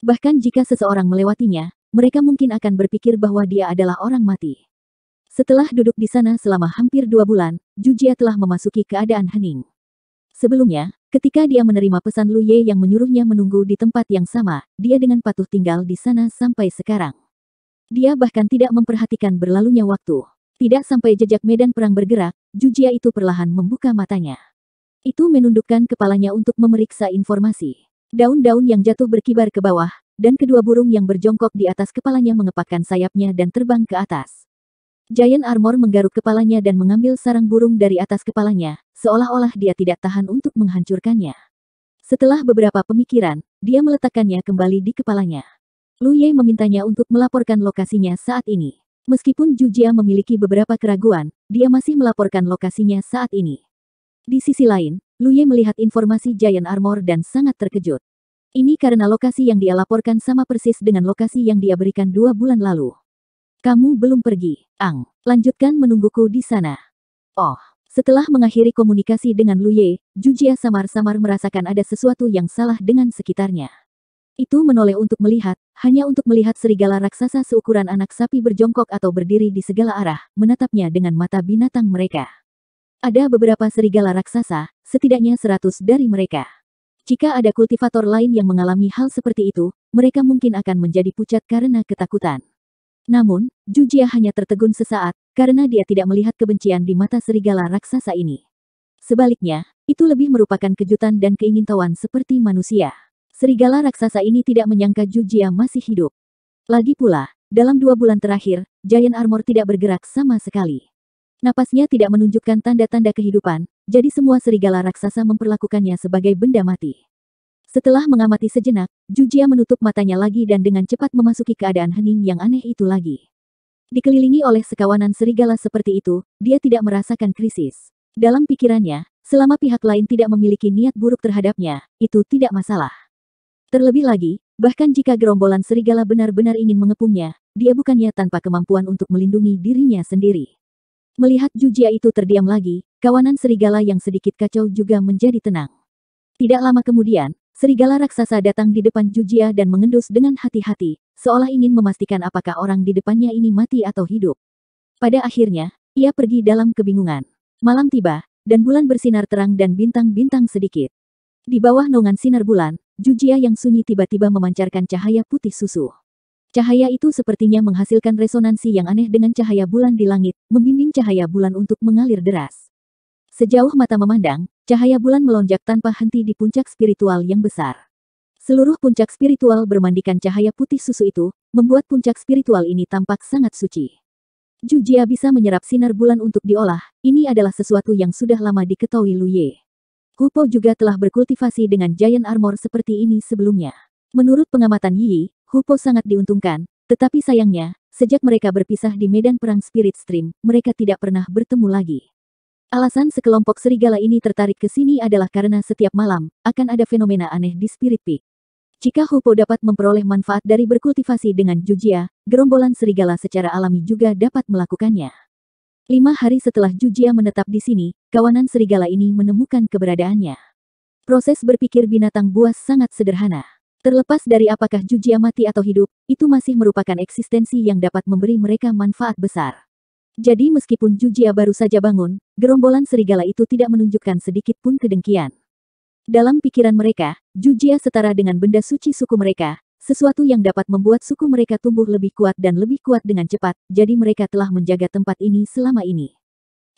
Bahkan jika seseorang melewatinya, mereka mungkin akan berpikir bahwa dia adalah orang mati. Setelah duduk di sana selama hampir dua bulan, Jujia telah memasuki keadaan hening. Sebelumnya, ketika dia menerima pesan Lu Ye yang menyuruhnya menunggu di tempat yang sama, dia dengan patuh tinggal di sana sampai sekarang. Dia bahkan tidak memperhatikan berlalunya waktu. Tidak sampai jejak medan perang bergerak, Jujia itu perlahan membuka matanya. Itu menundukkan kepalanya untuk memeriksa informasi. Daun-daun yang jatuh berkibar ke bawah, dan kedua burung yang berjongkok di atas kepalanya mengepakkan sayapnya dan terbang ke atas. Giant Armor menggaruk kepalanya dan mengambil sarang burung dari atas kepalanya, seolah-olah dia tidak tahan untuk menghancurkannya. Setelah beberapa pemikiran, dia meletakkannya kembali di kepalanya. Lu Ye memintanya untuk melaporkan lokasinya saat ini. Meskipun Jujia memiliki beberapa keraguan, dia masih melaporkan lokasinya saat ini. Di sisi lain, Lu Ye melihat informasi Giant Armor dan sangat terkejut. Ini karena lokasi yang dia laporkan sama persis dengan lokasi yang dia berikan dua bulan lalu. Kamu belum pergi, Ang. Lanjutkan menungguku di sana. Oh, setelah mengakhiri komunikasi dengan Lu Luye, Jujia samar-samar merasakan ada sesuatu yang salah dengan sekitarnya. Itu menoleh untuk melihat, hanya untuk melihat serigala raksasa seukuran anak sapi berjongkok atau berdiri di segala arah, menatapnya dengan mata binatang mereka. Ada beberapa serigala raksasa, setidaknya seratus dari mereka. Jika ada kultivator lain yang mengalami hal seperti itu, mereka mungkin akan menjadi pucat karena ketakutan. Namun, Jujia hanya tertegun sesaat, karena dia tidak melihat kebencian di mata serigala raksasa ini. Sebaliknya, itu lebih merupakan kejutan dan keingintahuan seperti manusia. Serigala raksasa ini tidak menyangka Jujia masih hidup. Lagi pula, dalam dua bulan terakhir, Giant Armor tidak bergerak sama sekali. Napasnya tidak menunjukkan tanda-tanda kehidupan, jadi semua serigala raksasa memperlakukannya sebagai benda mati. Setelah mengamati sejenak, Jujia menutup matanya lagi dan dengan cepat memasuki keadaan hening yang aneh itu lagi. Dikelilingi oleh sekawanan serigala seperti itu, dia tidak merasakan krisis. Dalam pikirannya, selama pihak lain tidak memiliki niat buruk terhadapnya, itu tidak masalah. Terlebih lagi, bahkan jika gerombolan serigala benar-benar ingin mengepungnya, dia bukannya tanpa kemampuan untuk melindungi dirinya sendiri. Melihat Jujia itu terdiam lagi, kawanan serigala yang sedikit kacau juga menjadi tenang. Tidak lama kemudian, serigala raksasa datang di depan Jujia dan mengendus dengan hati-hati, seolah ingin memastikan apakah orang di depannya ini mati atau hidup. Pada akhirnya, ia pergi dalam kebingungan. Malam tiba, dan bulan bersinar terang dan bintang-bintang sedikit. Di bawah nongan sinar bulan, Jujia yang sunyi tiba-tiba memancarkan cahaya putih susu. Cahaya itu sepertinya menghasilkan resonansi yang aneh dengan cahaya bulan di langit, membimbing cahaya bulan untuk mengalir deras. Sejauh mata memandang, cahaya bulan melonjak tanpa henti di puncak spiritual yang besar. Seluruh puncak spiritual bermandikan cahaya putih susu itu, membuat puncak spiritual ini tampak sangat suci. Jujia bisa menyerap sinar bulan untuk diolah, ini adalah sesuatu yang sudah lama diketahui Luye. Kupo juga telah berkultivasi dengan giant armor seperti ini sebelumnya. Menurut pengamatan Yi, Hupo sangat diuntungkan, tetapi sayangnya, sejak mereka berpisah di medan perang Spirit Stream, mereka tidak pernah bertemu lagi. Alasan sekelompok serigala ini tertarik ke sini adalah karena setiap malam, akan ada fenomena aneh di Spirit Peak. Jika Hupo dapat memperoleh manfaat dari berkultivasi dengan Jujia, gerombolan serigala secara alami juga dapat melakukannya. Lima hari setelah Jujia menetap di sini, kawanan serigala ini menemukan keberadaannya. Proses berpikir binatang buas sangat sederhana. Terlepas dari apakah Jujia mati atau hidup, itu masih merupakan eksistensi yang dapat memberi mereka manfaat besar. Jadi meskipun Jujia baru saja bangun, gerombolan serigala itu tidak menunjukkan sedikit pun kedengkian. Dalam pikiran mereka, Jujia setara dengan benda suci suku mereka, sesuatu yang dapat membuat suku mereka tumbuh lebih kuat dan lebih kuat dengan cepat, jadi mereka telah menjaga tempat ini selama ini.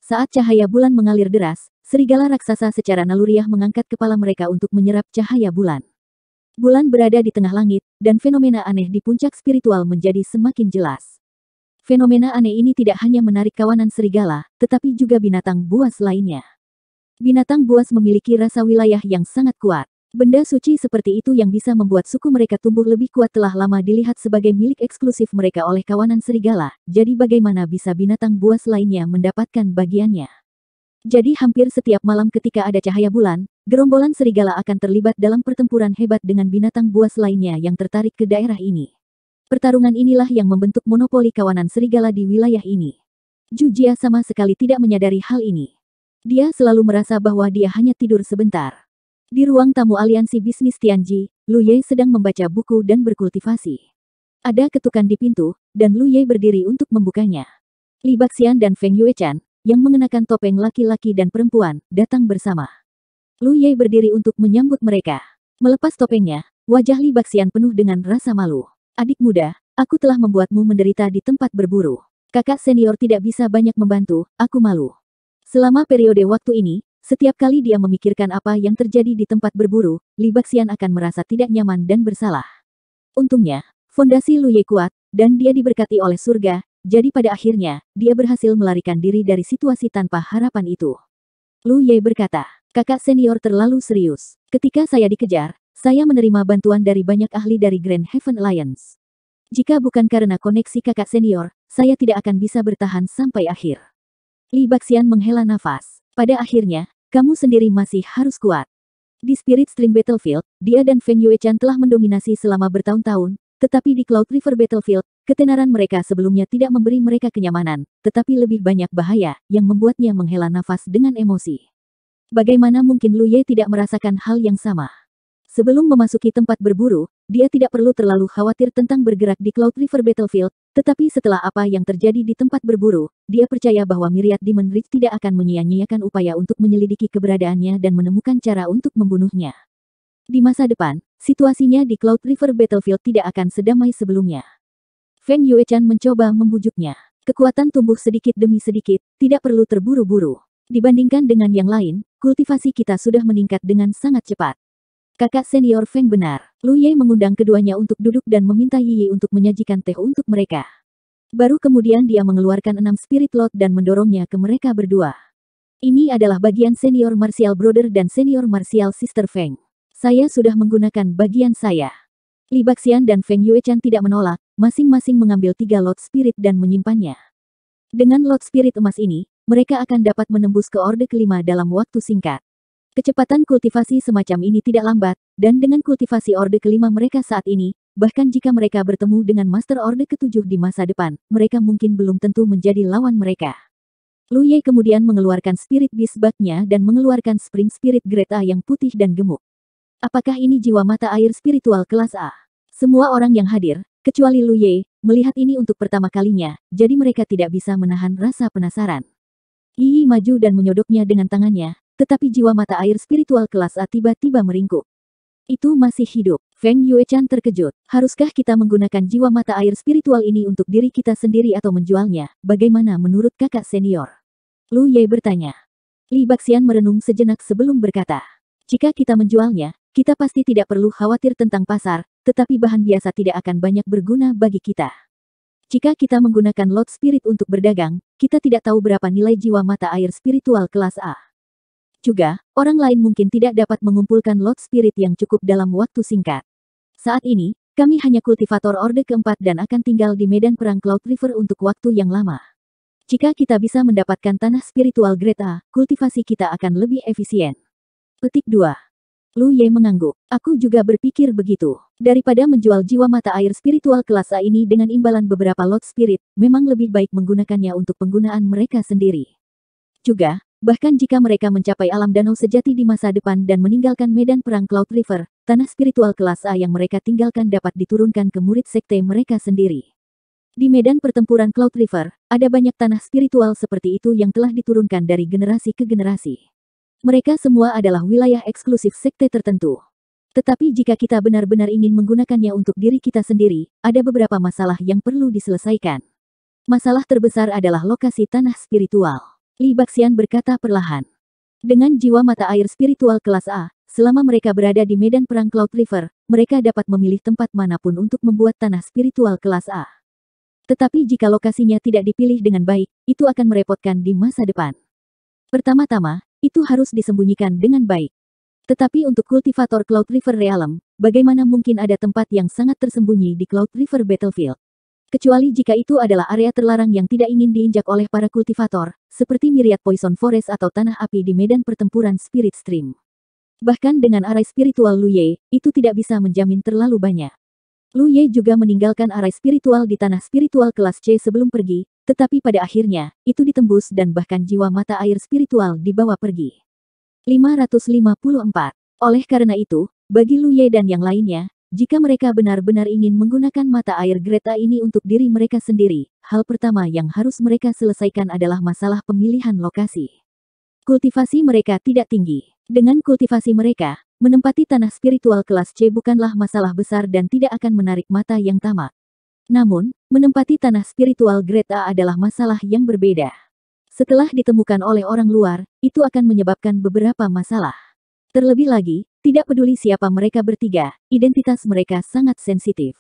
Saat cahaya bulan mengalir deras, serigala raksasa secara naluriah mengangkat kepala mereka untuk menyerap cahaya bulan. Bulan berada di tengah langit, dan fenomena aneh di puncak spiritual menjadi semakin jelas. Fenomena aneh ini tidak hanya menarik kawanan serigala, tetapi juga binatang buas lainnya. Binatang buas memiliki rasa wilayah yang sangat kuat. Benda suci seperti itu yang bisa membuat suku mereka tumbuh lebih kuat telah lama dilihat sebagai milik eksklusif mereka oleh kawanan serigala, jadi bagaimana bisa binatang buas lainnya mendapatkan bagiannya? Jadi hampir setiap malam ketika ada cahaya bulan, Gerombolan serigala akan terlibat dalam pertempuran hebat dengan binatang buas lainnya yang tertarik ke daerah ini. Pertarungan inilah yang membentuk monopoli kawanan serigala di wilayah ini. Jujia sama sekali tidak menyadari hal ini. Dia selalu merasa bahwa dia hanya tidur sebentar. Di ruang tamu aliansi bisnis Tianji, Lu Ye sedang membaca buku dan berkultivasi. Ada ketukan di pintu, dan Lu Ye berdiri untuk membukanya. Li Baxian dan Feng Yuechan, yang mengenakan topeng laki-laki dan perempuan, datang bersama. Lu Ye berdiri untuk menyambut mereka. Melepas topengnya, wajah Li Baxian penuh dengan rasa malu. Adik muda, aku telah membuatmu menderita di tempat berburu. Kakak senior tidak bisa banyak membantu, aku malu. Selama periode waktu ini, setiap kali dia memikirkan apa yang terjadi di tempat berburu, Li Baxian akan merasa tidak nyaman dan bersalah. Untungnya, fondasi Lu Ye kuat, dan dia diberkati oleh surga, jadi pada akhirnya, dia berhasil melarikan diri dari situasi tanpa harapan itu. Lu Ye berkata, Kakak senior terlalu serius. Ketika saya dikejar, saya menerima bantuan dari banyak ahli dari Grand Heaven Alliance. Jika bukan karena koneksi kakak senior, saya tidak akan bisa bertahan sampai akhir. Li Baxian menghela nafas. Pada akhirnya, kamu sendiri masih harus kuat. Di Spirit Stream Battlefield, dia dan Feng Yuechan telah mendominasi selama bertahun-tahun, tetapi di Cloud River Battlefield, ketenaran mereka sebelumnya tidak memberi mereka kenyamanan, tetapi lebih banyak bahaya yang membuatnya menghela nafas dengan emosi. Bagaimana mungkin Lu Ye tidak merasakan hal yang sama? Sebelum memasuki tempat berburu, dia tidak perlu terlalu khawatir tentang bergerak di Cloud River Battlefield, tetapi setelah apa yang terjadi di tempat berburu, dia percaya bahwa Myriad Demon Ridge tidak akan menyia-nyiakan upaya untuk menyelidiki keberadaannya dan menemukan cara untuk membunuhnya. Di masa depan, situasinya di Cloud River Battlefield tidak akan sedamai sebelumnya. Feng Yuechan mencoba membujuknya. Kekuatan tumbuh sedikit demi sedikit, tidak perlu terburu-buru. Dibandingkan dengan yang lain, kultivasi kita sudah meningkat dengan sangat cepat. Kakak senior Feng benar. Lu Ye mengundang keduanya untuk duduk dan meminta Yi, untuk menyajikan teh untuk mereka. Baru kemudian dia mengeluarkan enam spirit lot dan mendorongnya ke mereka berdua. Ini adalah bagian senior martial brother dan senior martial sister Feng. Saya sudah menggunakan bagian saya. Li Baxian dan Feng Yuechan tidak menolak, masing-masing mengambil tiga lot spirit dan menyimpannya. Dengan lot spirit emas ini, mereka akan dapat menembus ke Orde Kelima dalam waktu singkat. Kecepatan kultivasi semacam ini tidak lambat, dan dengan kultivasi Orde Kelima mereka saat ini, bahkan jika mereka bertemu dengan Master Orde Ketujuh di masa depan, mereka mungkin belum tentu menjadi lawan mereka. Lu Ye kemudian mengeluarkan Spirit Bisbaknya dan mengeluarkan Spring Spirit Greta yang putih dan gemuk. Apakah ini jiwa mata air spiritual kelas A? Semua orang yang hadir, kecuali Lu Ye, melihat ini untuk pertama kalinya, jadi mereka tidak bisa menahan rasa penasaran. Yi maju dan menyodoknya dengan tangannya, tetapi jiwa mata air spiritual kelas A tiba-tiba meringkuk. Itu masih hidup. Feng Yuechan terkejut. Haruskah kita menggunakan jiwa mata air spiritual ini untuk diri kita sendiri atau menjualnya? Bagaimana menurut kakak senior? Lu Ye bertanya. Li Baxian merenung sejenak sebelum berkata. Jika kita menjualnya, kita pasti tidak perlu khawatir tentang pasar, tetapi bahan biasa tidak akan banyak berguna bagi kita. Jika kita menggunakan lot spirit untuk berdagang, kita tidak tahu berapa nilai jiwa mata air spiritual kelas A. Juga, orang lain mungkin tidak dapat mengumpulkan lot spirit yang cukup dalam waktu singkat. Saat ini, kami hanya kultivator orde keempat dan akan tinggal di medan perang Cloud River untuk waktu yang lama. Jika kita bisa mendapatkan tanah spiritual grade kultivasi kita akan lebih efisien. Petik 2. Lu Ye mengangguk. Aku juga berpikir begitu. Daripada menjual jiwa mata air spiritual kelas A ini dengan imbalan beberapa lot spirit, memang lebih baik menggunakannya untuk penggunaan mereka sendiri. Juga, bahkan jika mereka mencapai alam danau sejati di masa depan dan meninggalkan medan perang Cloud River, tanah spiritual kelas A yang mereka tinggalkan dapat diturunkan ke murid sekte mereka sendiri. Di medan pertempuran Cloud River, ada banyak tanah spiritual seperti itu yang telah diturunkan dari generasi ke generasi. Mereka semua adalah wilayah eksklusif sekte tertentu. Tetapi jika kita benar-benar ingin menggunakannya untuk diri kita sendiri, ada beberapa masalah yang perlu diselesaikan. Masalah terbesar adalah lokasi tanah spiritual. Li Baxian berkata perlahan. Dengan jiwa mata air spiritual kelas A, selama mereka berada di medan perang Cloud River, mereka dapat memilih tempat manapun untuk membuat tanah spiritual kelas A. Tetapi jika lokasinya tidak dipilih dengan baik, itu akan merepotkan di masa depan. Pertama-tama, itu harus disembunyikan dengan baik. Tetapi untuk kultivator Cloud River Realm, bagaimana mungkin ada tempat yang sangat tersembunyi di Cloud River Battlefield? Kecuali jika itu adalah area terlarang yang tidak ingin diinjak oleh para kultivator, seperti Myriad Poison Forest atau Tanah Api di medan pertempuran Spirit Stream. Bahkan dengan arai spiritual Lu Ye, itu tidak bisa menjamin terlalu banyak. Lu Ye juga meninggalkan arai spiritual di tanah spiritual kelas C sebelum pergi, tetapi pada akhirnya, itu ditembus dan bahkan jiwa mata air spiritual dibawa pergi. 554. Oleh karena itu, bagi Lu Ye dan yang lainnya, jika mereka benar-benar ingin menggunakan mata air Greta ini untuk diri mereka sendiri, hal pertama yang harus mereka selesaikan adalah masalah pemilihan lokasi. Kultivasi mereka tidak tinggi. Dengan kultivasi mereka, menempati tanah spiritual kelas C bukanlah masalah besar dan tidak akan menarik mata yang tamak. Namun, menempati tanah spiritual Greta adalah masalah yang berbeda. Setelah ditemukan oleh orang luar, itu akan menyebabkan beberapa masalah. Terlebih lagi, tidak peduli siapa mereka bertiga, identitas mereka sangat sensitif.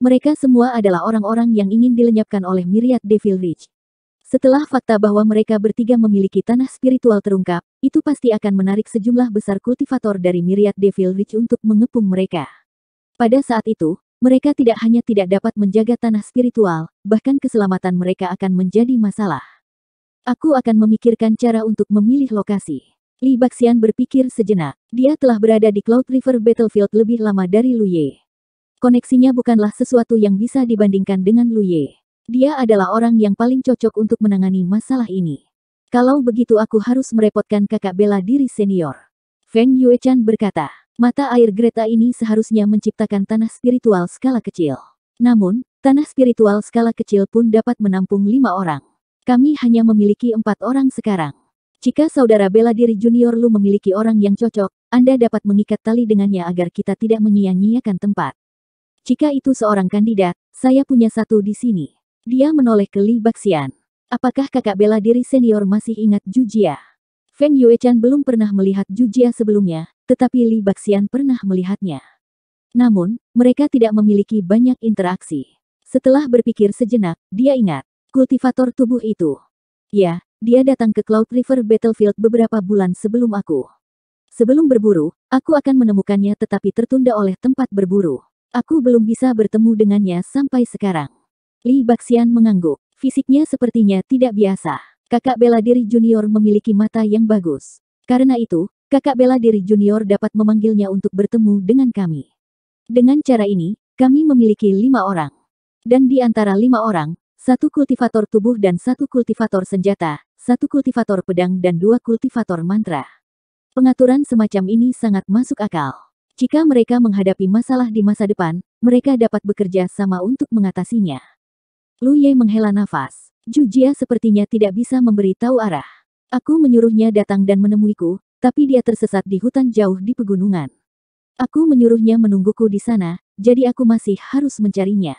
Mereka semua adalah orang-orang yang ingin dilenyapkan oleh Myriad Devil Ridge. Setelah fakta bahwa mereka bertiga memiliki tanah spiritual terungkap, itu pasti akan menarik sejumlah besar kultivator dari Myriad Devil Ridge untuk mengepung mereka. Pada saat itu, mereka tidak hanya tidak dapat menjaga tanah spiritual, bahkan keselamatan mereka akan menjadi masalah. Aku akan memikirkan cara untuk memilih lokasi. Li Baxian berpikir sejenak. Dia telah berada di Cloud River Battlefield lebih lama dari Lu Ye. Koneksinya bukanlah sesuatu yang bisa dibandingkan dengan Lu Ye. Dia adalah orang yang paling cocok untuk menangani masalah ini. Kalau begitu aku harus merepotkan kakak bela diri senior. Feng Yuechan berkata. Mata air Greta ini seharusnya menciptakan tanah spiritual skala kecil. Namun, tanah spiritual skala kecil pun dapat menampung lima orang. Kami hanya memiliki empat orang sekarang. Jika saudara bela diri junior lu memiliki orang yang cocok, Anda dapat mengikat tali dengannya agar kita tidak menyia-nyiakan tempat. Jika itu seorang kandidat, saya punya satu di sini. Dia menoleh ke Li Baxian. Apakah kakak bela diri senior masih ingat Jujia? Feng Yuechan belum pernah melihat Jia sebelumnya, tetapi Li Baxian pernah melihatnya. Namun, mereka tidak memiliki banyak interaksi. Setelah berpikir sejenak, dia ingat, kultivator tubuh itu. Ya, dia datang ke Cloud River Battlefield beberapa bulan sebelum aku. Sebelum berburu, aku akan menemukannya tetapi tertunda oleh tempat berburu. Aku belum bisa bertemu dengannya sampai sekarang. Li Baxian mengangguk. Fisiknya sepertinya tidak biasa. Kakak bela diri junior memiliki mata yang bagus. Karena itu, kakak bela diri junior dapat memanggilnya untuk bertemu dengan kami. Dengan cara ini, kami memiliki lima orang. Dan di antara lima orang, satu kultivator tubuh dan satu kultivator senjata, satu kultivator pedang dan dua kultivator mantra. Pengaturan semacam ini sangat masuk akal. Jika mereka menghadapi masalah di masa depan, mereka dapat bekerja sama untuk mengatasinya. Lu Ye menghela nafas. Jujia sepertinya tidak bisa memberitahu arah. Aku menyuruhnya datang dan menemuiku, tapi dia tersesat di hutan jauh di pegunungan. Aku menyuruhnya menungguku di sana, jadi aku masih harus mencarinya.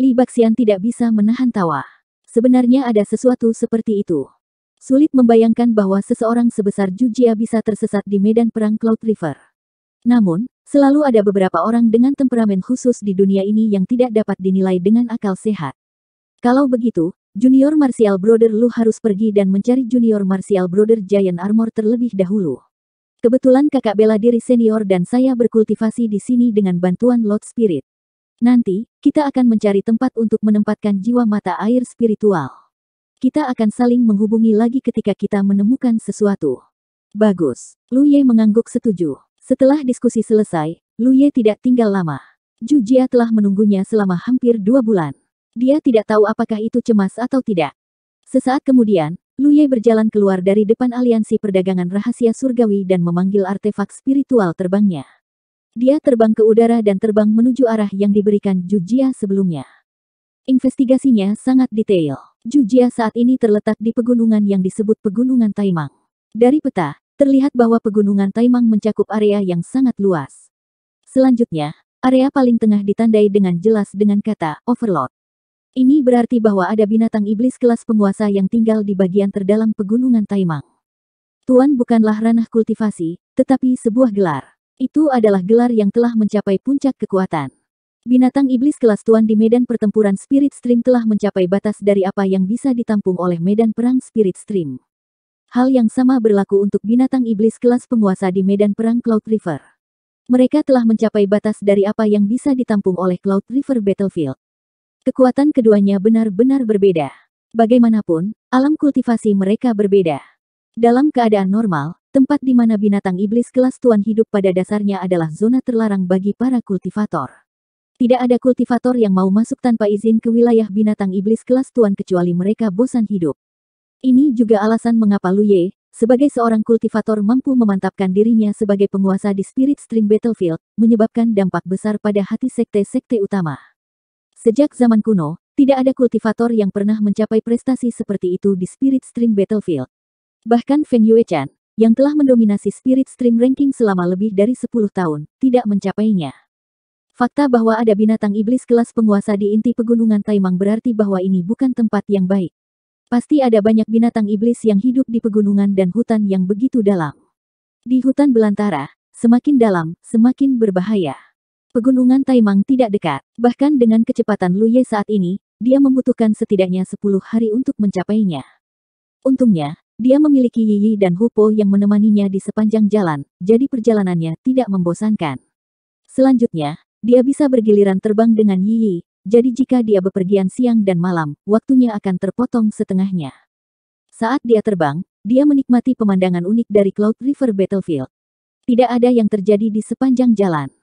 Li Baxian tidak bisa menahan tawa. Sebenarnya ada sesuatu seperti itu. Sulit membayangkan bahwa seseorang sebesar Jujia bisa tersesat di medan perang Cloud River. Namun, selalu ada beberapa orang dengan temperamen khusus di dunia ini yang tidak dapat dinilai dengan akal sehat. Kalau begitu, Junior Martial Brother lu harus pergi dan mencari Junior Martial Brother Giant Armor terlebih dahulu. Kebetulan kakak bela diri senior dan saya berkultivasi di sini dengan bantuan Lord Spirit. Nanti, kita akan mencari tempat untuk menempatkan jiwa mata air spiritual. Kita akan saling menghubungi lagi ketika kita menemukan sesuatu. Bagus. Lu Ye mengangguk setuju. Setelah diskusi selesai, Lu Ye tidak tinggal lama. Jujia telah menunggunya selama hampir dua bulan. Dia tidak tahu apakah itu cemas atau tidak. Sesaat kemudian, Lu Ye berjalan keluar dari depan aliansi perdagangan rahasia surgawi dan memanggil artefak spiritual terbangnya. Dia terbang ke udara dan terbang menuju arah yang diberikan Jujia sebelumnya. Investigasinya sangat detail. Jujia saat ini terletak di pegunungan yang disebut Pegunungan Taimang. Dari peta, terlihat bahwa Pegunungan Taimang mencakup area yang sangat luas. Selanjutnya, area paling tengah ditandai dengan jelas dengan kata Overlord. Ini berarti bahwa ada binatang iblis kelas penguasa yang tinggal di bagian terdalam pegunungan Taimang. Tuan bukanlah ranah kultivasi, tetapi sebuah gelar. Itu adalah gelar yang telah mencapai puncak kekuatan. Binatang iblis kelas Tuan di medan pertempuran Spirit Stream telah mencapai batas dari apa yang bisa ditampung oleh medan perang Spirit Stream. Hal yang sama berlaku untuk binatang iblis kelas penguasa di medan perang Cloud River. Mereka telah mencapai batas dari apa yang bisa ditampung oleh Cloud River Battlefield. Kekuatan keduanya benar-benar berbeda. Bagaimanapun, alam kultivasi mereka berbeda. Dalam keadaan normal, tempat di mana binatang iblis kelas tuan hidup pada dasarnya adalah zona terlarang bagi para kultivator. Tidak ada kultivator yang mau masuk tanpa izin ke wilayah binatang iblis kelas tuan kecuali mereka bosan hidup. Ini juga alasan mengapa Lu Ye, sebagai seorang kultivator mampu memantapkan dirinya sebagai penguasa di Spirit String Battlefield, menyebabkan dampak besar pada hati sekte-sekte utama. Sejak zaman kuno, tidak ada kultivator yang pernah mencapai prestasi seperti itu di Spirit String Battlefield. Bahkan Fan Yuechan, yang telah mendominasi Spirit String Ranking selama lebih dari 10 tahun, tidak mencapainya. Fakta bahwa ada binatang iblis kelas penguasa di inti pegunungan Taimang berarti bahwa ini bukan tempat yang baik. Pasti ada banyak binatang iblis yang hidup di pegunungan dan hutan yang begitu dalam. Di hutan belantara, semakin dalam, semakin berbahaya. Pegunungan Taimang tidak dekat. Bahkan dengan kecepatan Luye saat ini, dia membutuhkan setidaknya 10 hari untuk mencapainya. Untungnya, dia memiliki Yiyi dan Hupo yang menemaninya di sepanjang jalan, jadi perjalanannya tidak membosankan. Selanjutnya, dia bisa bergiliran terbang dengan Yiyi, jadi jika dia bepergian siang dan malam, waktunya akan terpotong setengahnya. Saat dia terbang, dia menikmati pemandangan unik dari Cloud River Battlefield. Tidak ada yang terjadi di sepanjang jalan.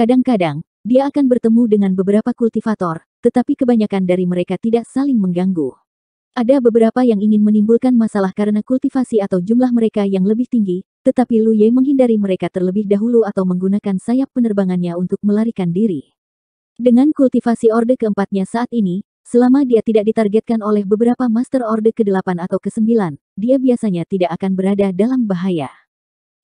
Kadang-kadang, dia akan bertemu dengan beberapa kultivator, tetapi kebanyakan dari mereka tidak saling mengganggu. Ada beberapa yang ingin menimbulkan masalah karena kultivasi atau jumlah mereka yang lebih tinggi, tetapi Lu Ye menghindari mereka terlebih dahulu atau menggunakan sayap penerbangannya untuk melarikan diri. Dengan kultivasi orde keempatnya saat ini, selama dia tidak ditargetkan oleh beberapa master orde ke-8 atau ke-9, dia biasanya tidak akan berada dalam bahaya.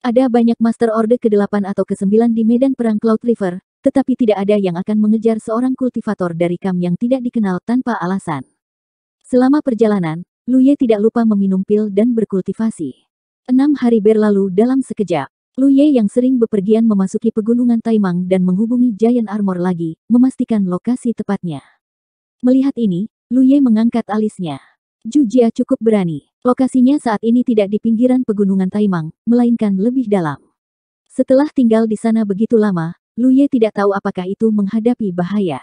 Ada banyak Master Order ke-8 atau ke-9 di medan perang Cloud River, tetapi tidak ada yang akan mengejar seorang kultivator dari Kam yang tidak dikenal tanpa alasan. Selama perjalanan, Lu Ye tidak lupa meminum pil dan berkultivasi. Enam hari berlalu dalam sekejap. Lu Ye yang sering bepergian memasuki pegunungan Taimang dan menghubungi Giant Armor lagi, memastikan lokasi tepatnya. Melihat ini, Lu Ye mengangkat alisnya. Jujia cukup berani. Lokasinya saat ini tidak di pinggiran pegunungan Taimang, melainkan lebih dalam. Setelah tinggal di sana begitu lama, Luye tidak tahu apakah itu menghadapi bahaya.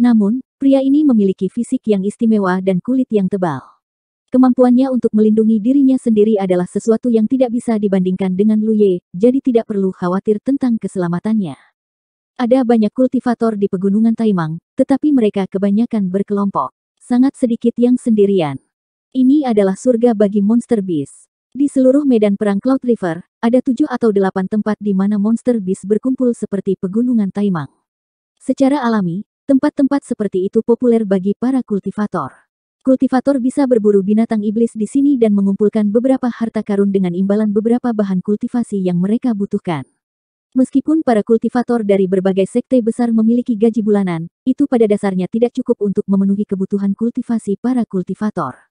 Namun, pria ini memiliki fisik yang istimewa dan kulit yang tebal. Kemampuannya untuk melindungi dirinya sendiri adalah sesuatu yang tidak bisa dibandingkan dengan Luye, jadi tidak perlu khawatir tentang keselamatannya. Ada banyak kultivator di pegunungan Taimang, tetapi mereka kebanyakan berkelompok sangat sedikit yang sendirian. Ini adalah surga bagi monster beast. Di seluruh medan perang Cloud River, ada tujuh atau delapan tempat di mana monster beast berkumpul seperti pegunungan Taimang. Secara alami, tempat-tempat seperti itu populer bagi para kultivator. Kultivator bisa berburu binatang iblis di sini dan mengumpulkan beberapa harta karun dengan imbalan beberapa bahan kultivasi yang mereka butuhkan. Meskipun para kultivator dari berbagai sekte besar memiliki gaji bulanan, itu pada dasarnya tidak cukup untuk memenuhi kebutuhan kultivasi para kultivator.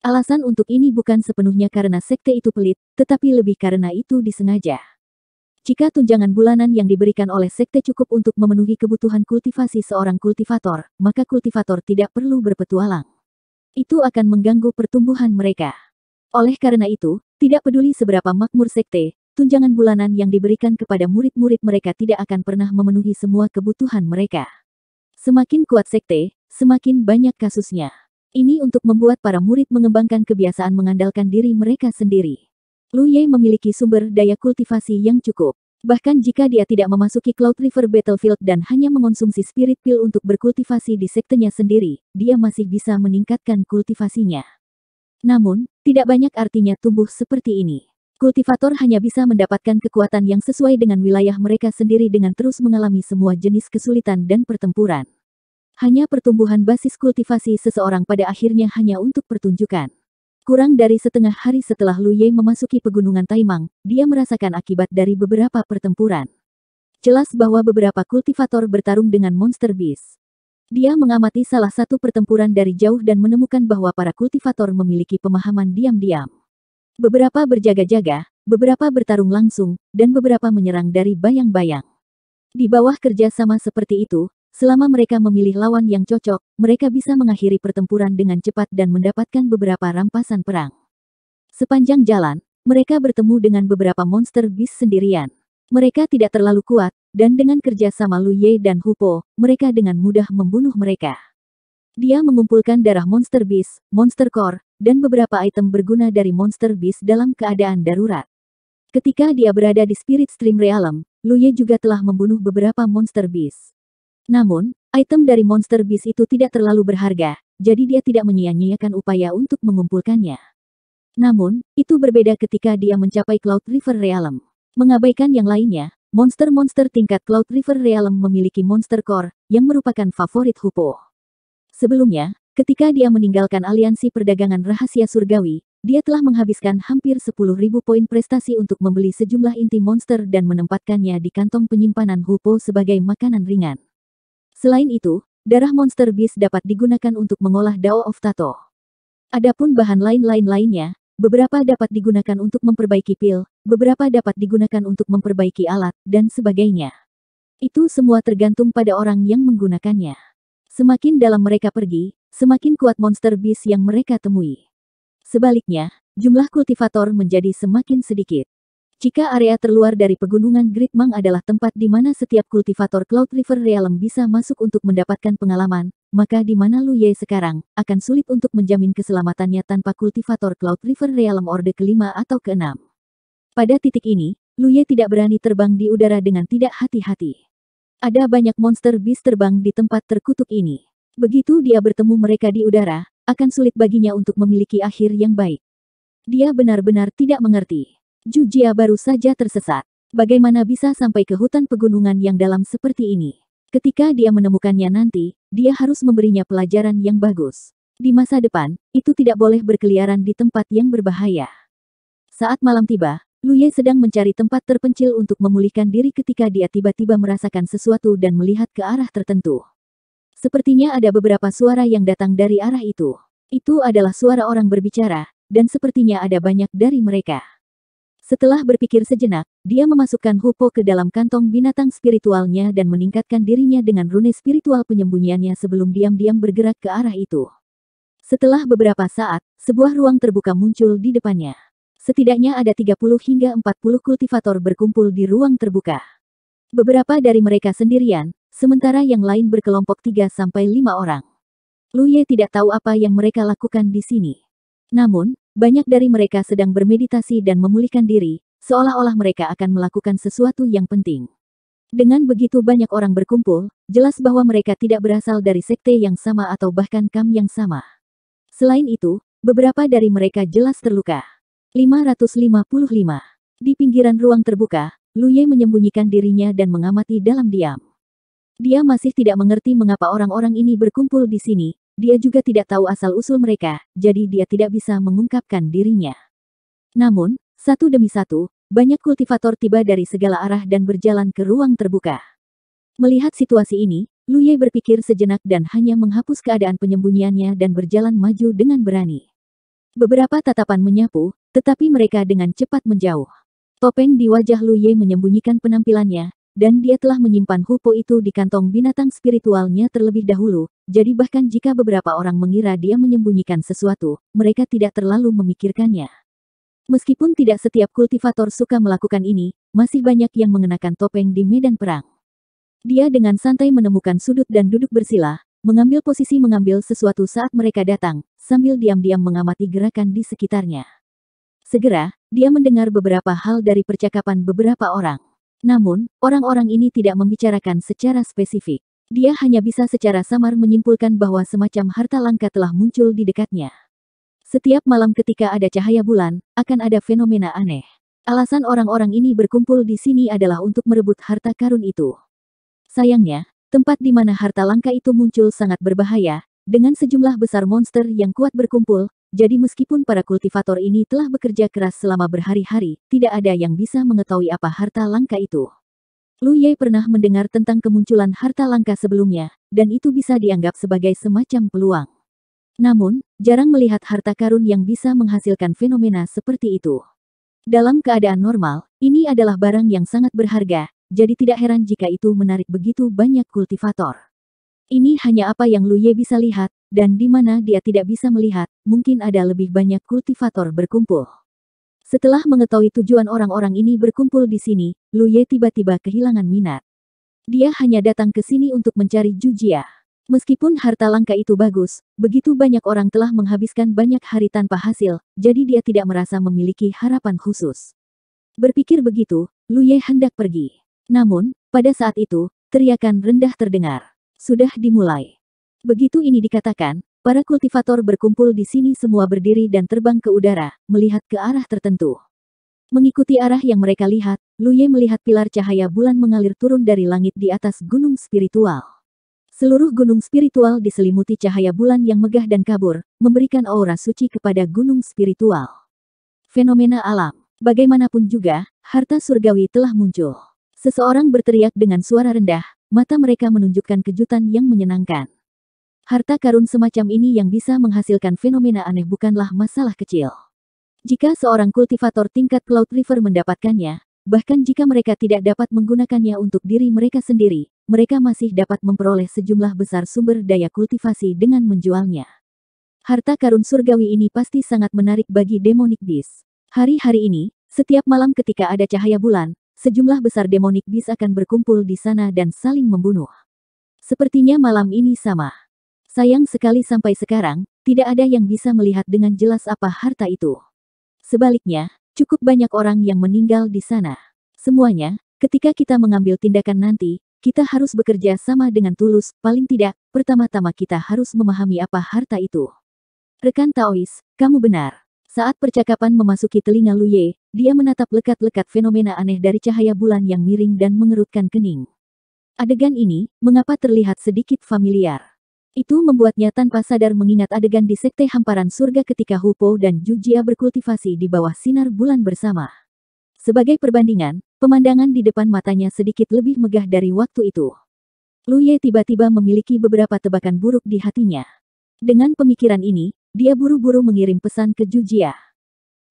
Alasan untuk ini bukan sepenuhnya karena sekte itu pelit, tetapi lebih karena itu disengaja. Jika tunjangan bulanan yang diberikan oleh sekte cukup untuk memenuhi kebutuhan kultivasi seorang kultivator, maka kultivator tidak perlu berpetualang. Itu akan mengganggu pertumbuhan mereka. Oleh karena itu, tidak peduli seberapa makmur sekte, tunjangan bulanan yang diberikan kepada murid-murid mereka tidak akan pernah memenuhi semua kebutuhan mereka. Semakin kuat sekte, semakin banyak kasusnya. Ini untuk membuat para murid mengembangkan kebiasaan mengandalkan diri mereka sendiri. Lu Ye memiliki sumber daya kultivasi yang cukup. Bahkan jika dia tidak memasuki Cloud River Battlefield dan hanya mengonsumsi spirit pill untuk berkultivasi di sektenya sendiri, dia masih bisa meningkatkan kultivasinya. Namun, tidak banyak artinya tumbuh seperti ini. Kultivator hanya bisa mendapatkan kekuatan yang sesuai dengan wilayah mereka sendiri dengan terus mengalami semua jenis kesulitan dan pertempuran. Hanya pertumbuhan basis kultivasi seseorang pada akhirnya hanya untuk pertunjukan. Kurang dari setengah hari setelah Lu Ye memasuki pegunungan Taimang, dia merasakan akibat dari beberapa pertempuran. Jelas bahwa beberapa kultivator bertarung dengan monster beast. Dia mengamati salah satu pertempuran dari jauh dan menemukan bahwa para kultivator memiliki pemahaman diam-diam. Beberapa berjaga-jaga, beberapa bertarung langsung, dan beberapa menyerang dari bayang-bayang. Di bawah kerja sama seperti itu, selama mereka memilih lawan yang cocok, mereka bisa mengakhiri pertempuran dengan cepat dan mendapatkan beberapa rampasan perang. Sepanjang jalan, mereka bertemu dengan beberapa monster bis sendirian. Mereka tidak terlalu kuat, dan dengan kerjasama Lu Ye dan Hu Po, mereka dengan mudah membunuh mereka. Dia mengumpulkan darah monster bis, monster core, dan beberapa item berguna dari Monster Beast dalam keadaan darurat. Ketika dia berada di Spirit Stream Realm, Luye juga telah membunuh beberapa Monster Beast. Namun, item dari Monster Beast itu tidak terlalu berharga, jadi dia tidak menyia-nyiakan upaya untuk mengumpulkannya. Namun, itu berbeda ketika dia mencapai Cloud River Realm. Mengabaikan yang lainnya, monster-monster tingkat Cloud River Realm memiliki Monster Core, yang merupakan favorit Hupo. Sebelumnya, Ketika dia meninggalkan aliansi perdagangan rahasia surgawi, dia telah menghabiskan hampir 10.000 poin prestasi untuk membeli sejumlah inti monster dan menempatkannya di kantong penyimpanan Hupo sebagai makanan ringan. Selain itu, darah monster bis dapat digunakan untuk mengolah Dao of Tato. Adapun bahan lain-lain lainnya, beberapa dapat digunakan untuk memperbaiki pil, beberapa dapat digunakan untuk memperbaiki alat, dan sebagainya. Itu semua tergantung pada orang yang menggunakannya. Semakin dalam mereka pergi, semakin kuat monster bis yang mereka temui. Sebaliknya, jumlah kultivator menjadi semakin sedikit. Jika area terluar dari pegunungan Great Mang adalah tempat di mana setiap kultivator Cloud River Realm bisa masuk untuk mendapatkan pengalaman, maka di mana Lu Ye sekarang, akan sulit untuk menjamin keselamatannya tanpa kultivator Cloud River Realm Orde kelima atau keenam. Pada titik ini, Lu Ye tidak berani terbang di udara dengan tidak hati-hati. Ada banyak monster bis terbang di tempat terkutuk ini. Begitu dia bertemu mereka di udara, akan sulit baginya untuk memiliki akhir yang baik. Dia benar-benar tidak mengerti. Jujia baru saja tersesat. Bagaimana bisa sampai ke hutan pegunungan yang dalam seperti ini? Ketika dia menemukannya nanti, dia harus memberinya pelajaran yang bagus. Di masa depan, itu tidak boleh berkeliaran di tempat yang berbahaya. Saat malam tiba, Luye sedang mencari tempat terpencil untuk memulihkan diri ketika dia tiba-tiba merasakan sesuatu dan melihat ke arah tertentu. Sepertinya ada beberapa suara yang datang dari arah itu. Itu adalah suara orang berbicara, dan sepertinya ada banyak dari mereka. Setelah berpikir sejenak, dia memasukkan Hupo ke dalam kantong binatang spiritualnya dan meningkatkan dirinya dengan rune spiritual penyembunyiannya sebelum diam-diam bergerak ke arah itu. Setelah beberapa saat, sebuah ruang terbuka muncul di depannya. Setidaknya ada 30 hingga 40 kultivator berkumpul di ruang terbuka. Beberapa dari mereka sendirian, sementara yang lain berkelompok tiga sampai lima orang. Lu Ye tidak tahu apa yang mereka lakukan di sini. Namun, banyak dari mereka sedang bermeditasi dan memulihkan diri, seolah-olah mereka akan melakukan sesuatu yang penting. Dengan begitu banyak orang berkumpul, jelas bahwa mereka tidak berasal dari sekte yang sama atau bahkan kam yang sama. Selain itu, beberapa dari mereka jelas terluka. 555. Di pinggiran ruang terbuka, Lu Ye menyembunyikan dirinya dan mengamati dalam diam. Dia masih tidak mengerti mengapa orang-orang ini berkumpul di sini, dia juga tidak tahu asal-usul mereka, jadi dia tidak bisa mengungkapkan dirinya. Namun, satu demi satu, banyak kultivator tiba dari segala arah dan berjalan ke ruang terbuka. Melihat situasi ini, Lu Ye berpikir sejenak dan hanya menghapus keadaan penyembunyiannya dan berjalan maju dengan berani. Beberapa tatapan menyapu, tetapi mereka dengan cepat menjauh. Topeng di wajah Lu Ye menyembunyikan penampilannya, dan dia telah menyimpan hupo itu di kantong binatang spiritualnya terlebih dahulu, jadi bahkan jika beberapa orang mengira dia menyembunyikan sesuatu, mereka tidak terlalu memikirkannya. Meskipun tidak setiap kultivator suka melakukan ini, masih banyak yang mengenakan topeng di medan perang. Dia dengan santai menemukan sudut dan duduk bersila, mengambil posisi mengambil sesuatu saat mereka datang, sambil diam-diam mengamati gerakan di sekitarnya. Segera, dia mendengar beberapa hal dari percakapan beberapa orang. Namun, orang-orang ini tidak membicarakan secara spesifik. Dia hanya bisa secara samar menyimpulkan bahwa semacam harta langka telah muncul di dekatnya. Setiap malam ketika ada cahaya bulan, akan ada fenomena aneh. Alasan orang-orang ini berkumpul di sini adalah untuk merebut harta karun itu. Sayangnya, tempat di mana harta langka itu muncul sangat berbahaya, dengan sejumlah besar monster yang kuat berkumpul, jadi meskipun para kultivator ini telah bekerja keras selama berhari-hari, tidak ada yang bisa mengetahui apa harta langka itu. Lu Ye pernah mendengar tentang kemunculan harta langka sebelumnya, dan itu bisa dianggap sebagai semacam peluang. Namun, jarang melihat harta karun yang bisa menghasilkan fenomena seperti itu. Dalam keadaan normal, ini adalah barang yang sangat berharga, jadi tidak heran jika itu menarik begitu banyak kultivator. Ini hanya apa yang Lu Ye bisa lihat, dan di mana dia tidak bisa melihat, mungkin ada lebih banyak kultivator berkumpul. Setelah mengetahui tujuan orang-orang ini berkumpul di sini, Luye tiba-tiba kehilangan minat. Dia hanya datang ke sini untuk mencari Jujia. Meskipun harta langka itu bagus, begitu banyak orang telah menghabiskan banyak hari tanpa hasil, jadi dia tidak merasa memiliki harapan khusus. Berpikir begitu, Luye hendak pergi. Namun, pada saat itu, teriakan rendah terdengar. Sudah dimulai. Begitu ini dikatakan, para kultivator berkumpul di sini semua berdiri dan terbang ke udara, melihat ke arah tertentu. Mengikuti arah yang mereka lihat, Luye melihat pilar cahaya bulan mengalir turun dari langit di atas gunung spiritual. Seluruh gunung spiritual diselimuti cahaya bulan yang megah dan kabur, memberikan aura suci kepada gunung spiritual. Fenomena alam. Bagaimanapun juga, harta surgawi telah muncul. Seseorang berteriak dengan suara rendah, mata mereka menunjukkan kejutan yang menyenangkan. Harta karun semacam ini yang bisa menghasilkan fenomena aneh bukanlah masalah kecil. Jika seorang kultivator tingkat Cloud River mendapatkannya, bahkan jika mereka tidak dapat menggunakannya untuk diri mereka sendiri, mereka masih dapat memperoleh sejumlah besar sumber daya kultivasi dengan menjualnya. Harta karun surgawi ini pasti sangat menarik bagi demonic beast. Hari-hari ini, setiap malam ketika ada cahaya bulan, sejumlah besar demonic beast akan berkumpul di sana dan saling membunuh. Sepertinya malam ini sama. Sayang sekali sampai sekarang, tidak ada yang bisa melihat dengan jelas apa harta itu. Sebaliknya, cukup banyak orang yang meninggal di sana. Semuanya, ketika kita mengambil tindakan nanti, kita harus bekerja sama dengan tulus, paling tidak, pertama-tama kita harus memahami apa harta itu. Rekan Taois, kamu benar. Saat percakapan memasuki telinga Luye, dia menatap lekat-lekat fenomena aneh dari cahaya bulan yang miring dan mengerutkan kening. Adegan ini, mengapa terlihat sedikit familiar? Itu membuatnya tanpa sadar mengingat adegan di sekte hamparan surga ketika Hupo dan Jujia berkultivasi di bawah sinar bulan bersama. Sebagai perbandingan, pemandangan di depan matanya sedikit lebih megah dari waktu itu. Lu Ye tiba-tiba memiliki beberapa tebakan buruk di hatinya. Dengan pemikiran ini, dia buru-buru mengirim pesan ke Jujia.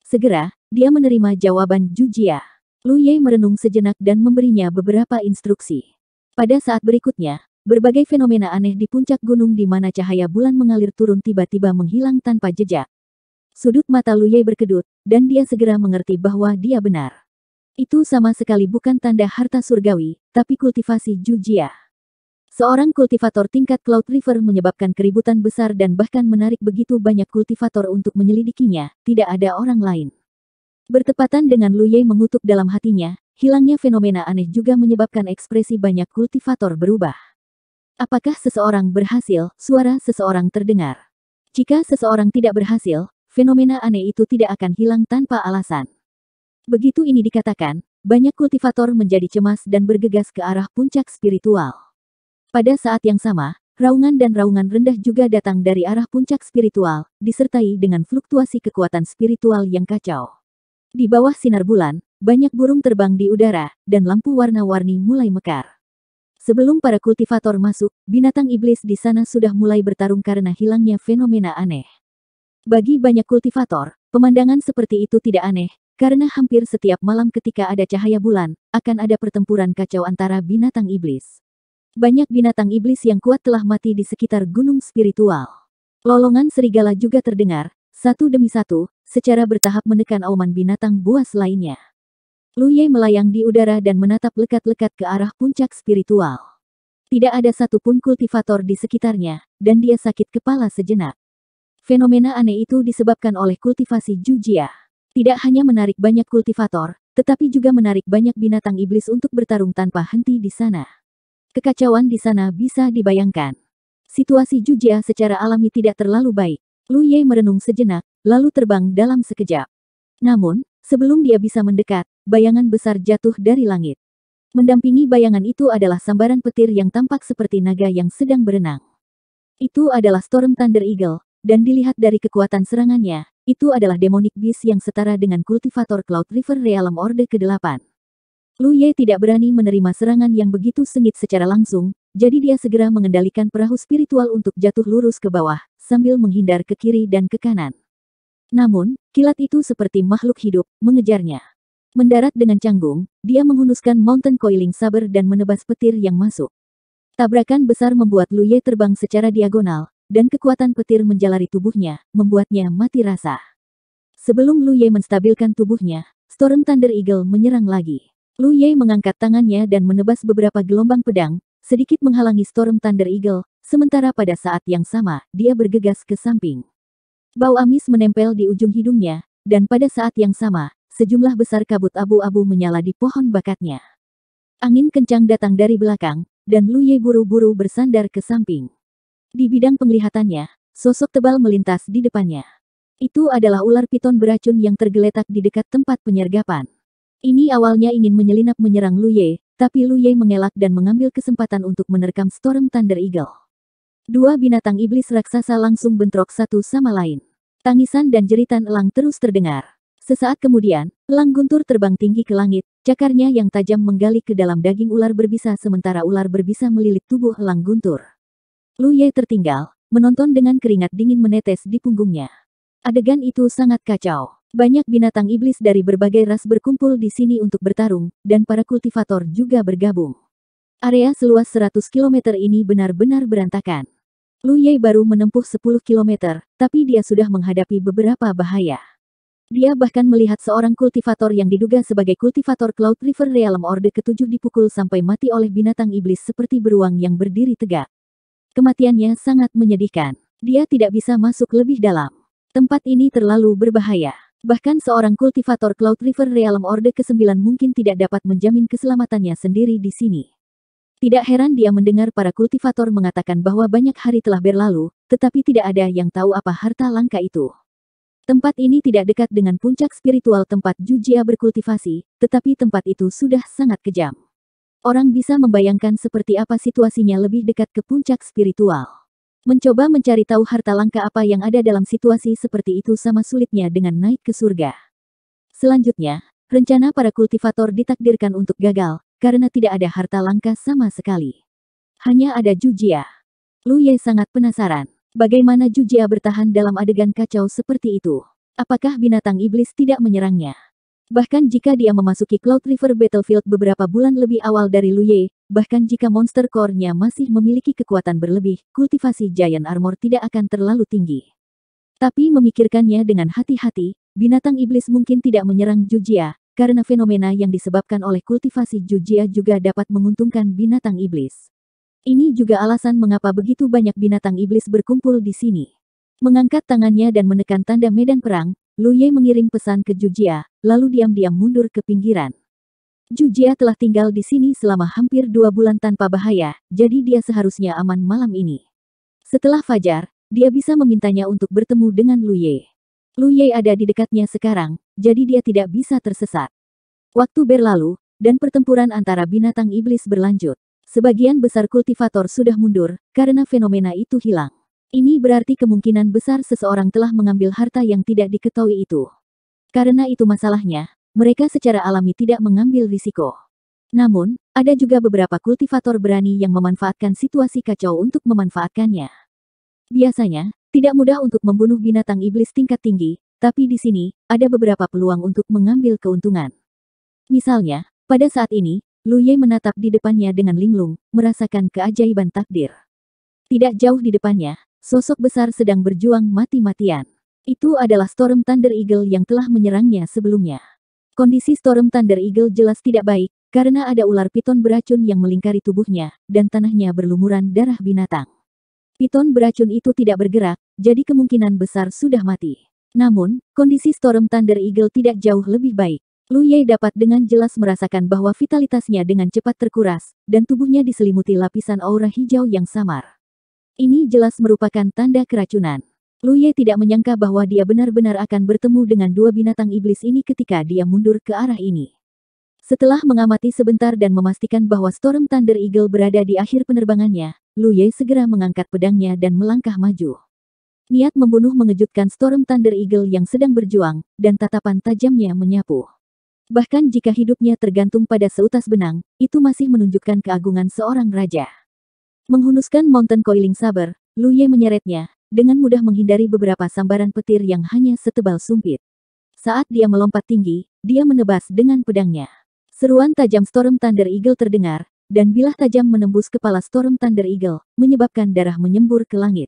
Segera, dia menerima jawaban Jujia. Ye merenung sejenak dan memberinya beberapa instruksi. Pada saat berikutnya, Berbagai fenomena aneh di puncak gunung di mana cahaya bulan mengalir turun tiba-tiba menghilang tanpa jejak. Sudut mata Luye berkedut, dan dia segera mengerti bahwa dia benar. Itu sama sekali bukan tanda harta surgawi, tapi kultivasi Jujia. Seorang kultivator tingkat Cloud River menyebabkan keributan besar dan bahkan menarik begitu banyak kultivator untuk menyelidikinya, tidak ada orang lain. Bertepatan dengan Luye mengutuk dalam hatinya, hilangnya fenomena aneh juga menyebabkan ekspresi banyak kultivator berubah. Apakah seseorang berhasil? Suara seseorang terdengar. Jika seseorang tidak berhasil, fenomena aneh itu tidak akan hilang tanpa alasan. Begitu ini dikatakan, banyak kultivator menjadi cemas dan bergegas ke arah puncak spiritual. Pada saat yang sama, raungan dan raungan rendah juga datang dari arah puncak spiritual, disertai dengan fluktuasi kekuatan spiritual yang kacau. Di bawah sinar bulan, banyak burung terbang di udara, dan lampu warna-warni mulai mekar. Sebelum para kultivator masuk, binatang iblis di sana sudah mulai bertarung karena hilangnya fenomena aneh. Bagi banyak kultivator, pemandangan seperti itu tidak aneh, karena hampir setiap malam ketika ada cahaya bulan, akan ada pertempuran kacau antara binatang iblis. Banyak binatang iblis yang kuat telah mati di sekitar gunung spiritual. Lolongan serigala juga terdengar, satu demi satu, secara bertahap menekan auman binatang buas lainnya. Lu Ye melayang di udara dan menatap lekat-lekat ke arah puncak spiritual. Tidak ada satupun kultivator di sekitarnya, dan dia sakit kepala sejenak. Fenomena aneh itu disebabkan oleh kultivasi Jujia. Tidak hanya menarik banyak kultivator, tetapi juga menarik banyak binatang iblis untuk bertarung tanpa henti di sana. Kekacauan di sana bisa dibayangkan. Situasi Jujia secara alami tidak terlalu baik. Lu Ye merenung sejenak, lalu terbang dalam sekejap. Namun, Sebelum dia bisa mendekat, bayangan besar jatuh dari langit. Mendampingi bayangan itu adalah sambaran petir yang tampak seperti naga yang sedang berenang. Itu adalah Storm Thunder Eagle, dan dilihat dari kekuatan serangannya, itu adalah demonic beast yang setara dengan kultivator Cloud River Realm Orde ke-8. Lu Ye tidak berani menerima serangan yang begitu sengit secara langsung, jadi dia segera mengendalikan perahu spiritual untuk jatuh lurus ke bawah, sambil menghindar ke kiri dan ke kanan. Namun, kilat itu seperti makhluk hidup, mengejarnya. Mendarat dengan canggung, dia menghunuskan mountain coiling saber dan menebas petir yang masuk. Tabrakan besar membuat Lu Ye terbang secara diagonal, dan kekuatan petir menjalari tubuhnya, membuatnya mati rasa. Sebelum Lu Ye menstabilkan tubuhnya, Storm Thunder Eagle menyerang lagi. Lu Ye mengangkat tangannya dan menebas beberapa gelombang pedang, sedikit menghalangi Storm Thunder Eagle, sementara pada saat yang sama, dia bergegas ke samping. Bau amis menempel di ujung hidungnya, dan pada saat yang sama, sejumlah besar kabut abu-abu menyala di pohon bakatnya. Angin kencang datang dari belakang, dan Lu Ye buru-buru bersandar ke samping. Di bidang penglihatannya, sosok tebal melintas di depannya. Itu adalah ular piton beracun yang tergeletak di dekat tempat penyergapan. Ini awalnya ingin menyelinap menyerang Lu Ye, tapi Lu Ye mengelak dan mengambil kesempatan untuk menerkam Storm Thunder Eagle. Dua binatang iblis raksasa langsung bentrok satu sama lain. Tangisan dan jeritan elang terus terdengar. Sesaat kemudian, elang guntur terbang tinggi ke langit, cakarnya yang tajam menggali ke dalam daging ular berbisa sementara ular berbisa melilit tubuh elang guntur. Lu Ye tertinggal, menonton dengan keringat dingin menetes di punggungnya. Adegan itu sangat kacau. Banyak binatang iblis dari berbagai ras berkumpul di sini untuk bertarung, dan para kultivator juga bergabung. Area seluas 100 km ini benar-benar berantakan. Lu Ye baru menempuh 10 km, tapi dia sudah menghadapi beberapa bahaya. Dia bahkan melihat seorang kultivator yang diduga sebagai kultivator Cloud River Realm Orde ketujuh dipukul sampai mati oleh binatang iblis seperti beruang yang berdiri tegak. Kematiannya sangat menyedihkan. Dia tidak bisa masuk lebih dalam. Tempat ini terlalu berbahaya. Bahkan seorang kultivator Cloud River Realm Orde ke-9 mungkin tidak dapat menjamin keselamatannya sendiri di sini. Tidak heran dia mendengar para kultivator mengatakan bahwa banyak hari telah berlalu, tetapi tidak ada yang tahu apa harta langka itu. Tempat ini tidak dekat dengan puncak spiritual tempat Jujia berkultivasi, tetapi tempat itu sudah sangat kejam. Orang bisa membayangkan seperti apa situasinya lebih dekat ke puncak spiritual. Mencoba mencari tahu harta langka apa yang ada dalam situasi seperti itu sama sulitnya dengan naik ke surga. Selanjutnya, rencana para kultivator ditakdirkan untuk gagal, karena tidak ada harta langka sama sekali. Hanya ada Jujia. Lu Ye sangat penasaran. Bagaimana Jujia bertahan dalam adegan kacau seperti itu? Apakah binatang iblis tidak menyerangnya? Bahkan jika dia memasuki Cloud River Battlefield beberapa bulan lebih awal dari Lu Ye, bahkan jika monster core-nya masih memiliki kekuatan berlebih, kultivasi Giant Armor tidak akan terlalu tinggi. Tapi memikirkannya dengan hati-hati, binatang iblis mungkin tidak menyerang Jujia, karena fenomena yang disebabkan oleh kultivasi jujia juga dapat menguntungkan binatang iblis. Ini juga alasan mengapa begitu banyak binatang iblis berkumpul di sini. Mengangkat tangannya dan menekan tanda medan perang, Lu Ye mengirim pesan ke Jujia, lalu diam-diam mundur ke pinggiran. Jujia telah tinggal di sini selama hampir dua bulan tanpa bahaya, jadi dia seharusnya aman malam ini. Setelah Fajar, dia bisa memintanya untuk bertemu dengan Lu Ye. Lu Ye ada di dekatnya sekarang, jadi dia tidak bisa tersesat. Waktu berlalu, dan pertempuran antara binatang iblis berlanjut. Sebagian besar kultivator sudah mundur, karena fenomena itu hilang. Ini berarti kemungkinan besar seseorang telah mengambil harta yang tidak diketahui itu. Karena itu masalahnya, mereka secara alami tidak mengambil risiko. Namun, ada juga beberapa kultivator berani yang memanfaatkan situasi kacau untuk memanfaatkannya. Biasanya, tidak mudah untuk membunuh binatang iblis tingkat tinggi, tapi di sini, ada beberapa peluang untuk mengambil keuntungan. Misalnya, pada saat ini, Lu Ye menatap di depannya dengan linglung, merasakan keajaiban takdir. Tidak jauh di depannya, sosok besar sedang berjuang mati-matian. Itu adalah Storm Thunder Eagle yang telah menyerangnya sebelumnya. Kondisi Storm Thunder Eagle jelas tidak baik, karena ada ular piton beracun yang melingkari tubuhnya, dan tanahnya berlumuran darah binatang. Piton beracun itu tidak bergerak, jadi kemungkinan besar sudah mati. Namun, kondisi Storm Thunder Eagle tidak jauh lebih baik. Lu Ye dapat dengan jelas merasakan bahwa vitalitasnya dengan cepat terkuras, dan tubuhnya diselimuti lapisan aura hijau yang samar. Ini jelas merupakan tanda keracunan. Lu Ye tidak menyangka bahwa dia benar-benar akan bertemu dengan dua binatang iblis ini ketika dia mundur ke arah ini. Setelah mengamati sebentar dan memastikan bahwa Storm Thunder Eagle berada di akhir penerbangannya, Lu Ye segera mengangkat pedangnya dan melangkah maju. Niat membunuh mengejutkan Storm Thunder Eagle yang sedang berjuang, dan tatapan tajamnya menyapu. Bahkan jika hidupnya tergantung pada seutas benang, itu masih menunjukkan keagungan seorang raja. Menghunuskan mountain coiling saber, Lu Ye menyeretnya, dengan mudah menghindari beberapa sambaran petir yang hanya setebal sumpit. Saat dia melompat tinggi, dia menebas dengan pedangnya. Seruan tajam Storm Thunder Eagle terdengar, dan bilah tajam menembus kepala Storm Thunder Eagle, menyebabkan darah menyembur ke langit.